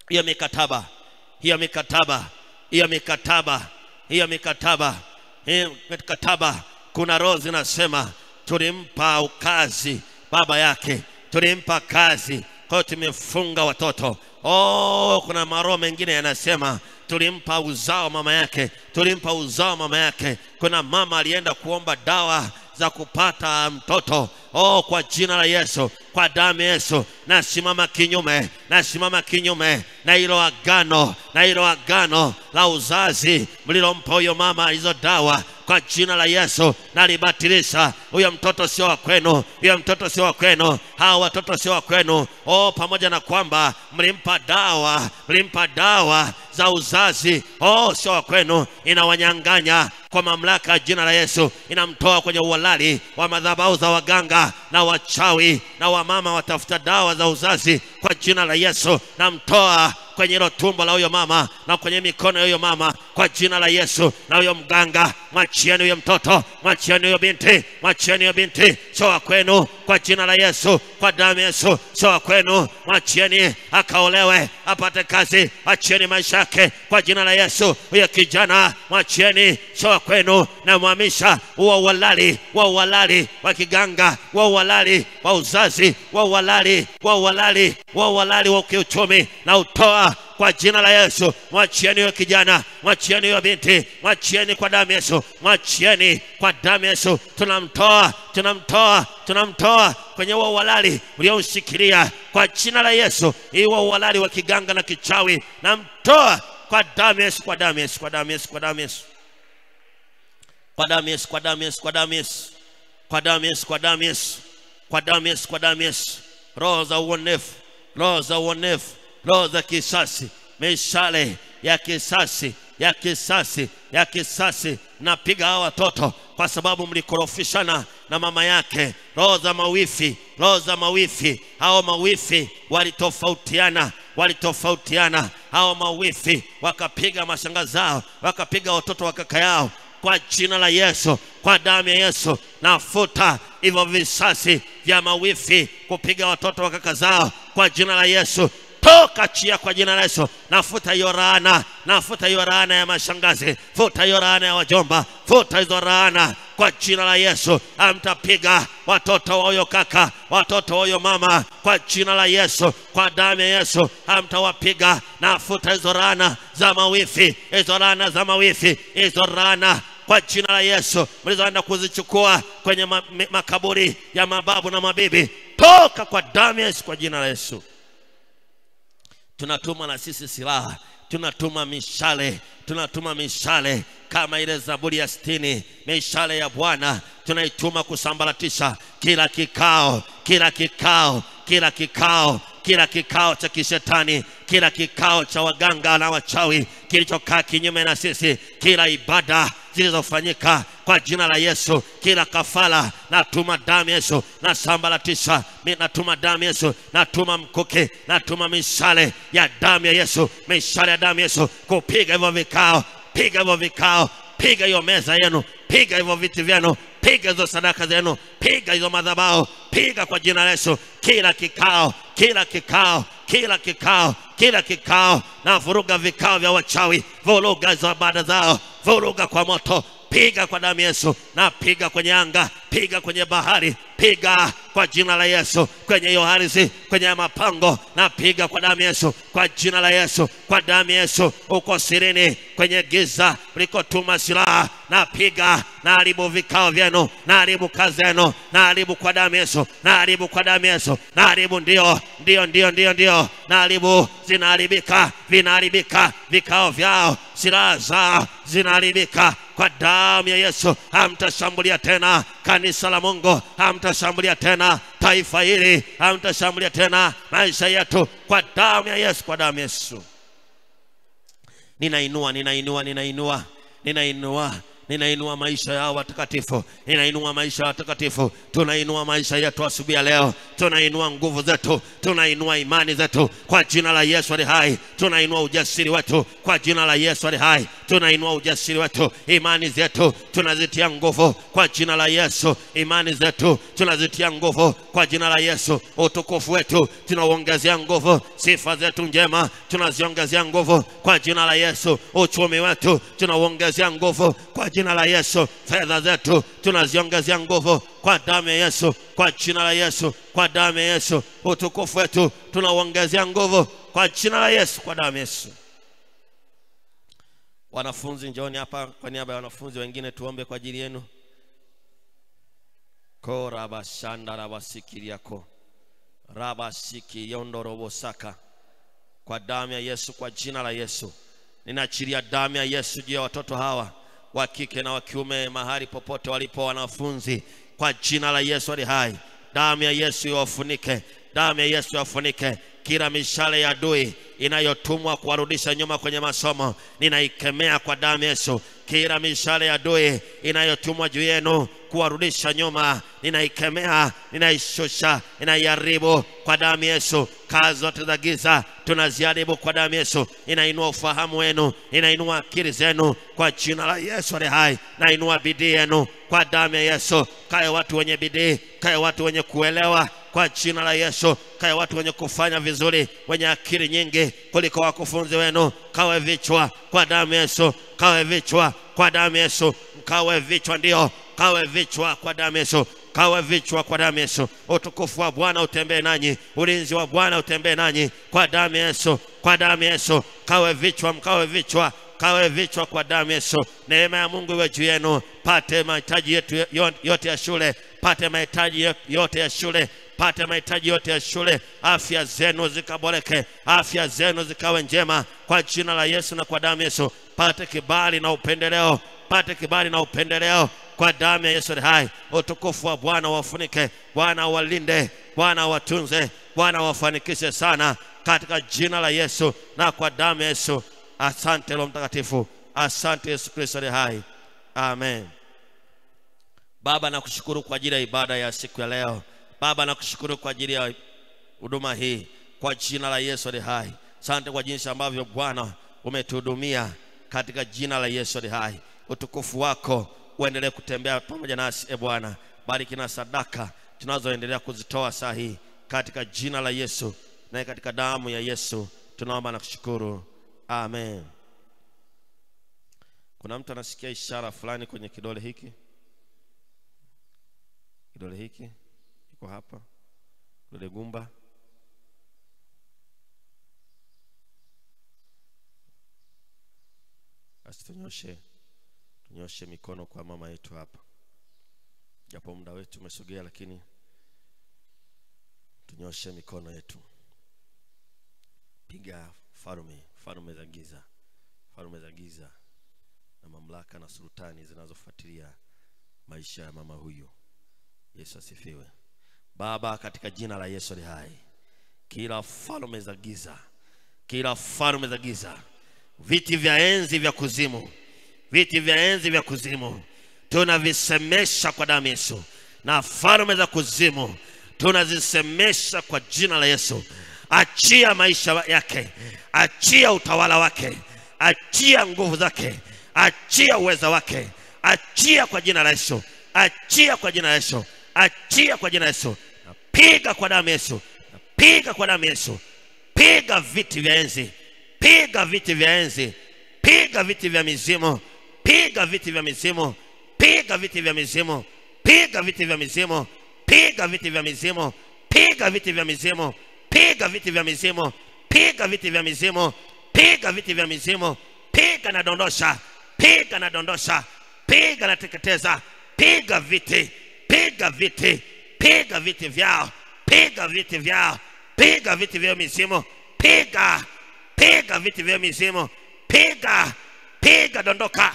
Hiyo mikataba, hiyo mikataba, hiyo mikataba, hiyo mikataba, hiyo mikataba, kuna roho zinasema tulimpa ukazi baba yake tulimpa kazi, kwa hiyo tumefunga watoto. Oh, kuna maroho mengine yanasema tulimpa uzao mama yake, tulimpa uzao mama yake. Kuna mama alienda kuomba dawa za kupata mtoto. Oh, kwa jina la Yesu, kwa damu ya Yesu, nasimama kinyume, nasimama kinyume na hilo agano, na hilo agano la uzazi mlilompa huyo mama hizo dawa kwa jina la Yesu nalibatilisha. Huyo mtoto sio wa kwenu, huyo mtoto sio wa kwenu, hawa watoto sio wa kwenu. Oh, pamoja na kwamba mlimpa dawa, mlimpa dawa za uzazi oh, sio wa kwenu, inawanyang'anya kwa mamlaka ya jina la Yesu, inamtoa kwenye uhalali wa madhabahu za waganga na wachawi na wamama watafuta dawa za uzazi kwa jina la Yesu, namtoa kwenye hilo tumbo la huyo mama na kwenye mikono ya huyo mama kwa jina la Yesu. Na huyo mganga, mwachieni huyo mtoto, mwachieni huyo binti, mwachieni huyo binti, sio wa kwenu kwa jina la Yesu, kwa damu Yesu, sio wa kwenu, mwachieni akaolewe, apate kazi, achieni maisha yake kwa jina la Yesu. Huyo kijana mwachieni, sawa kwenu, namwamisha huo uhalali wa uhalali wa kiganga, wa uhalali wa uzazi, wa uhalali wa uhalali wa uhalali wa kiuchumi na utoa kwa jina la Yesu. Mwachieni huyo kijana, mwachieni huyo binti, mwachieni kwa damu Yesu, mwachieni kwa damu Yesu. Tunamtoa, tunamtoa, tunamtoa kwenye huo uhalali mlioushikilia kwa jina la Yesu. Iwo uhalali wa kiganga na kichawi, namtoa kwa damu Yesu, kwa damu Yesu, kwa damu Yesu, kwa damu Yesu, kwa damu Yesu, kwa damu Yesu, kwa damu Yesu, kwa damu Yesu, kwa damu Yesu, kwa damu Yesu, kwa damu Yesu, roho za uonefu, roho za uonefu roho za kisasi, mishale ya kisasi ya kisasi ya kisasi napiga hawa watoto kwa sababu mlikorofishana na mama yake. Roho za mawifi, roho za mawifi, hao mawifi walitofautiana walitofautiana, hao mawifi wakapiga mashanga zao, wakapiga watoto wa kaka yao. Kwa jina la Yesu, kwa damu ya Yesu, nafuta hivyo visasi vya mawifi kupiga watoto wa kaka zao kwa jina la Yesu toka chia kwa jina la Yesu. Nafuta hiyo laana, nafuta hiyo laana ya mashangazi, futa hiyo laana ya wajomba, futa hizo laana kwa jina la Yesu. Amtapiga ah, watoto wa huyo kaka, watoto wa huyo mama kwa jina la Yesu, kwa damu ya Yesu amtawapiga. Ah, nafuta hizo laana za mawifi, hizo laana za mawifi, hizo laana kwa jina la Yesu mlizoenda kuzichukua kwenye makaburi ya mababu na mabibi, toka kwa damu ya Yesu, kwa jina la Yesu tunatuma na sisi silaha, tunatuma mishale, tunatuma mishale kama ile Zaburi ya sitini, mishale ya Bwana tunaituma kusambaratisha kila kikao, kila kikao, kila kikao kila kikao cha kishetani, kila kikao cha waganga na wachawi kilichokaa kinyume na sisi, kila ibada zilizofanyika kwa jina la Yesu. Kila kafala natuma damu Yesu, na sambalatisha mimi, natuma damu Yesu, natuma mkuki, natuma mishale ya damu ya Yesu, mishale ya damu Yesu kupiga hivyo vikao, piga hivyo vikao, piga hiyo meza yenu, piga hivyo viti vyenu, piga hizo sadaka zenu, piga hizo madhabahu, piga kwa jina la Yesu kila kikao, kila kikao, kila kikao, kila kikao. Na vuruga vikao vya wachawi, vuruga hizo ibada zao, vuruga kwa moto, piga kwa damu Yesu, na piga kwenye anga, piga kwenye bahari, piga kwa jina la Yesu kwenye hiyo ardhi, kwenye mapango, na piga kwa damu Yesu, kwa jina la Yesu, kwa damu Yesu, uko sirini, kwenye giza ulikotuma silaha, na piga na haribu vikao vyenu, na haribu kazi yenu, na haribu kwa damu Yesu, na haribu kwa damu Yesu, na haribu, ndio ndio ndio ndio ndio, na haribu, zinaharibika, vinaharibika vikao vyao, silaha zao zinaharibika kwa damu ya Yesu. Hamtashambulia tena kanisa la Mungu, hamtashambulia tena taifa hili, hamtashambulia tena maisha yetu kwa damu ya Yesu, kwa damu ya Yesu. Ninainua, ninainua, ninainua, ninainua ninainua maisha ya watakatifu, ninainua maisha ya watakatifu. Tunainua maisha yetu asubuhi ya leo, tunainua nguvu zetu, tunainua imani zetu kwa jina la Yesu ali hai, tunainua ujasiri wetu kwa jina la Yesu ali hai, tunainua ujasiri wetu, imani zetu tunazitia nguvu kwa jina la Yesu, imani zetu tunazitia nguvu kwa jina la Yesu, utukufu wetu tunauongezea nguvu, sifa zetu njema tunaziongezea nguvu kwa jina la Yesu, uchumi wetu tunauongezea nguvu kwa jina la Yesu, fedha zetu tunaziongezea nguvu kwa damu ya Yesu, kwa jina la Yesu, kwa damu ya Yesu, utukufu wetu tunauongezea nguvu kwa jina la Yesu, kwa damu ya Yesu. Wanafunzi, njooni hapa kwa niaba ya wanafunzi wengine, tuombe kwa ajili yenu. korabashanda rabasikiriako rabasiki yondorobosaka kwa damu ya Yesu, kwa jina la Yesu ninaachilia damu ya Yesu juu ya watoto hawa wa kike na wa kiume, mahali popote walipo wanafunzi, kwa jina la Yesu ali hai, damu ya Yesu iwafunike Damu ya Yesu afunike kila mishale ya adui inayotumwa kuwarudisha nyuma kwenye masomo, ninaikemea kwa damu ya Yesu. Kila mishale ya adui inayotumwa juu yenu kuwarudisha nyuma, ninaikemea, ninaishusha, ninaiharibu kwa damu ya Yesu. Kazi zote za giza tunaziharibu kwa damu ya Yesu. Inainua ufahamu wenu, inainua akili zenu kwa jina la Yesu aliye hai, nainua bidii yenu kwa damu ya Yesu. Kae watu wenye bidii, kae watu wenye kuelewa kwa jina la Yesu. Kaya watu wenye kufanya vizuri, wenye akili nyingi kuliko wakufunzi wenu, kawe vichwa kwa damu Yesu, kawe vichwa kwa damu Yesu, kawe vichwa, ndio kawe vichwa kwa damu Yesu kawe vichwa kwa damu Yesu. Utukufu wa Bwana utembee nanyi, ulinzi wa Bwana utembee nanyi kwa damu Yesu, kwa damu Yesu. Kawe vichwa, mkawe vichwa kawe vichwa kwa damu Yesu. Neema ya Mungu iwe juu yenu, pate mahitaji yetu yote ya shule, pate mahitaji yote ya shule pate mahitaji yote ya shule, afya zenu zikaboreke, afya zenu zikawe njema kwa jina la Yesu na kwa damu Yesu. Pate kibali na upendeleo, pate kibali na upendeleo kwa damu ya Yesu hai. Utukufu wa Bwana wafunike, Bwana walinde, Bwana watunze, Bwana wafanikishe sana katika jina la Yesu na kwa damu ya Yesu. Asante Roho Mtakatifu, asante Yesu Kristo aliye hai, amen. Baba, nakushukuru kwa ajili ya ibada ya siku ya leo. Baba, nakushukuru kwa ajili ya huduma hii kwa jina la Yesu aliye hai. Asante kwa jinsi ambavyo Bwana umetuhudumia katika jina la Yesu aliye hai. Utukufu wako uendelee kutembea pamoja nasi, e Bwana, bariki na sadaka tunazoendelea kuzitoa saa hii katika jina la Yesu, na katika damu ya Yesu tunaomba na kushukuru amen kuna mtu anasikia ishara fulani kwenye kidole hiki kidole hiki iko hapa kidole gumba basi tunyoshe tunyoshe mikono kwa mama yetu hapa japo muda wetu umesogea lakini tunyoshe mikono yetu piga farume falme za giza, falme za giza na mamlaka na sultani zinazofuatilia maisha ya mama huyu. Yesu asifiwe. Baba, katika jina la Yesu ali hai, kila falme za giza, kila falme za giza, viti vya enzi vya kuzimu, viti vya enzi vya kuzimu tunavisemesha kwa damu Yesu, na falme za kuzimu tunazisemesha kwa jina la Yesu. Achia maisha yake, achia utawala wake, achia nguvu zake, achia uweza wake, achia kwa jina la Yesu, achia kwa jina la Yesu, achia kwa jina la Yesu. Piga kwa damu Yesu, piga kwa damu Yesu, piga viti vya enzi, piga viti vya enzi, piga viti vya mizimu, piga viti vya mizimu, piga viti vya mizimu, piga viti vya mizimu, piga viti vya mizimu, piga viti vya mizimu, piga viti vya mizimu, piga viti vya mizimu piga viti vya mizimu, piga viti vya mizimu, piga na dondosha, piga na dondosha, piga na teketeza, piga viti, piga viti, piga viti vyao, piga viti vyao, piga viti vya mizimu, piga, piga viti vya mizimu, piga, piga dondoka,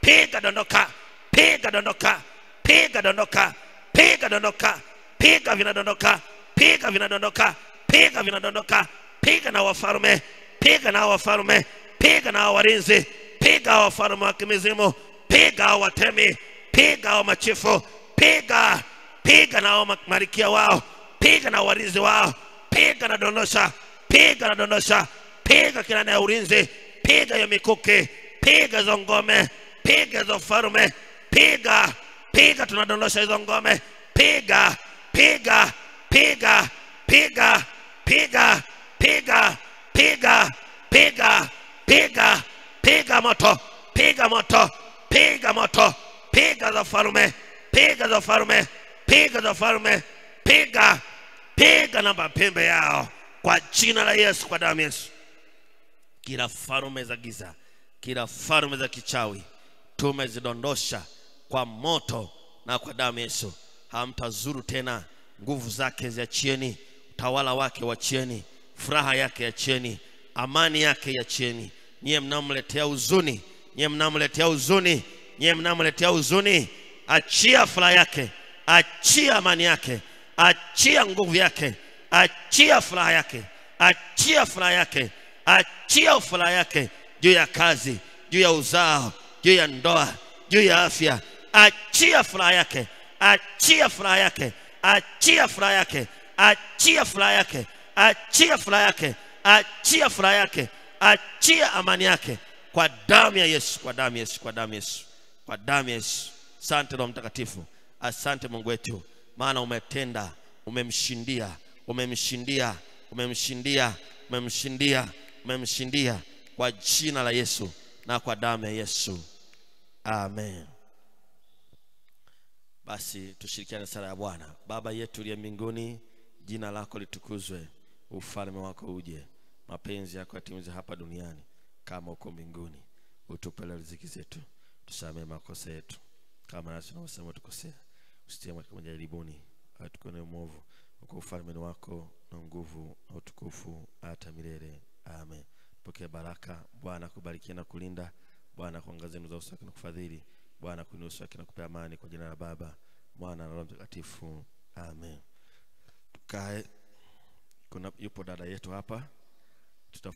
piga dondoka, piga dondoka, piga dondoka, piga dondoka, piga vinadondoka, piga vinadondoka, piga vinadondoka, piga na wafalme, piga na wafalme, piga na walinzi, piga wafalme wa kimizimu, piga watemi, piga wa machifu, piga piga na malikia wao, piga na walinzi wao, piga na donosha, piga na donosha, piga kila na ulinzi, piga ya mikuki, piga hizo ngome, piga hizo falme, piga piga, tunadondosha hizo ngome, piga piga piga piga piga, piga piga piga piga piga piga moto piga moto piga moto piga za farume piga za farume piga za farume piga piga na mapembe yao kwa jina la Yesu, kwa damu Yesu, kila farume za giza, kila farume za kichawi tumezidondosha kwa moto na kwa damu Yesu. Hamtazuru tena, nguvu zake ziachieni, utawala wake wachieni furaha yake yacheni, amani yake yacheni. Nyie mnamletea huzuni, nyie mnamletea huzuni, nyie mnamletea huzuni, achia furaha yake, achia amani yake, achia nguvu yake, achia furaha yake, achia furaha yake, achia furaha yake juu ya kazi, juu ya uzao, juu ya ndoa, juu ya afya. Achia furaha yake, achia furaha yake, achia furaha yake, achia furaha yake achia furaha yake, achia furaha yake, achia amani yake kwa damu ya Yesu, kwa damu ya Yesu, kwa damu ya Yesu, kwa damu ya Yesu. Asante Roho Mtakatifu, asante Mungu wetu, maana umetenda, umemshindia, umemshindia, umemshindia, umemshindia, umemshindia kwa jina la Yesu na kwa damu ya Yesu. Amen. Basi tushirikiane sala ya Bwana. Baba yetu uliye mbinguni, jina lako litukuzwe ufalme wako uje, mapenzi yako yatimizwe hapa duniani kama uko mbinguni. Utupe leo riziki zetu, tusamee makosa yetu kama nasi tunavyosamehe tukosea, usitie katika majaribuni, atukone mwovu, kwa ufalme wako na nguvu na utukufu hata milele. Amen. Pokea baraka. Bwana kubariki na kulinda. Bwana kuangazia nuru za uso wake na kufadhili. Bwana kuinua uso wake na kupea amani, kwa jina la Baba, Mwana na Roho Mtakatifu. Amen. Tukae. kuna, yupo dada yetu hapa tuta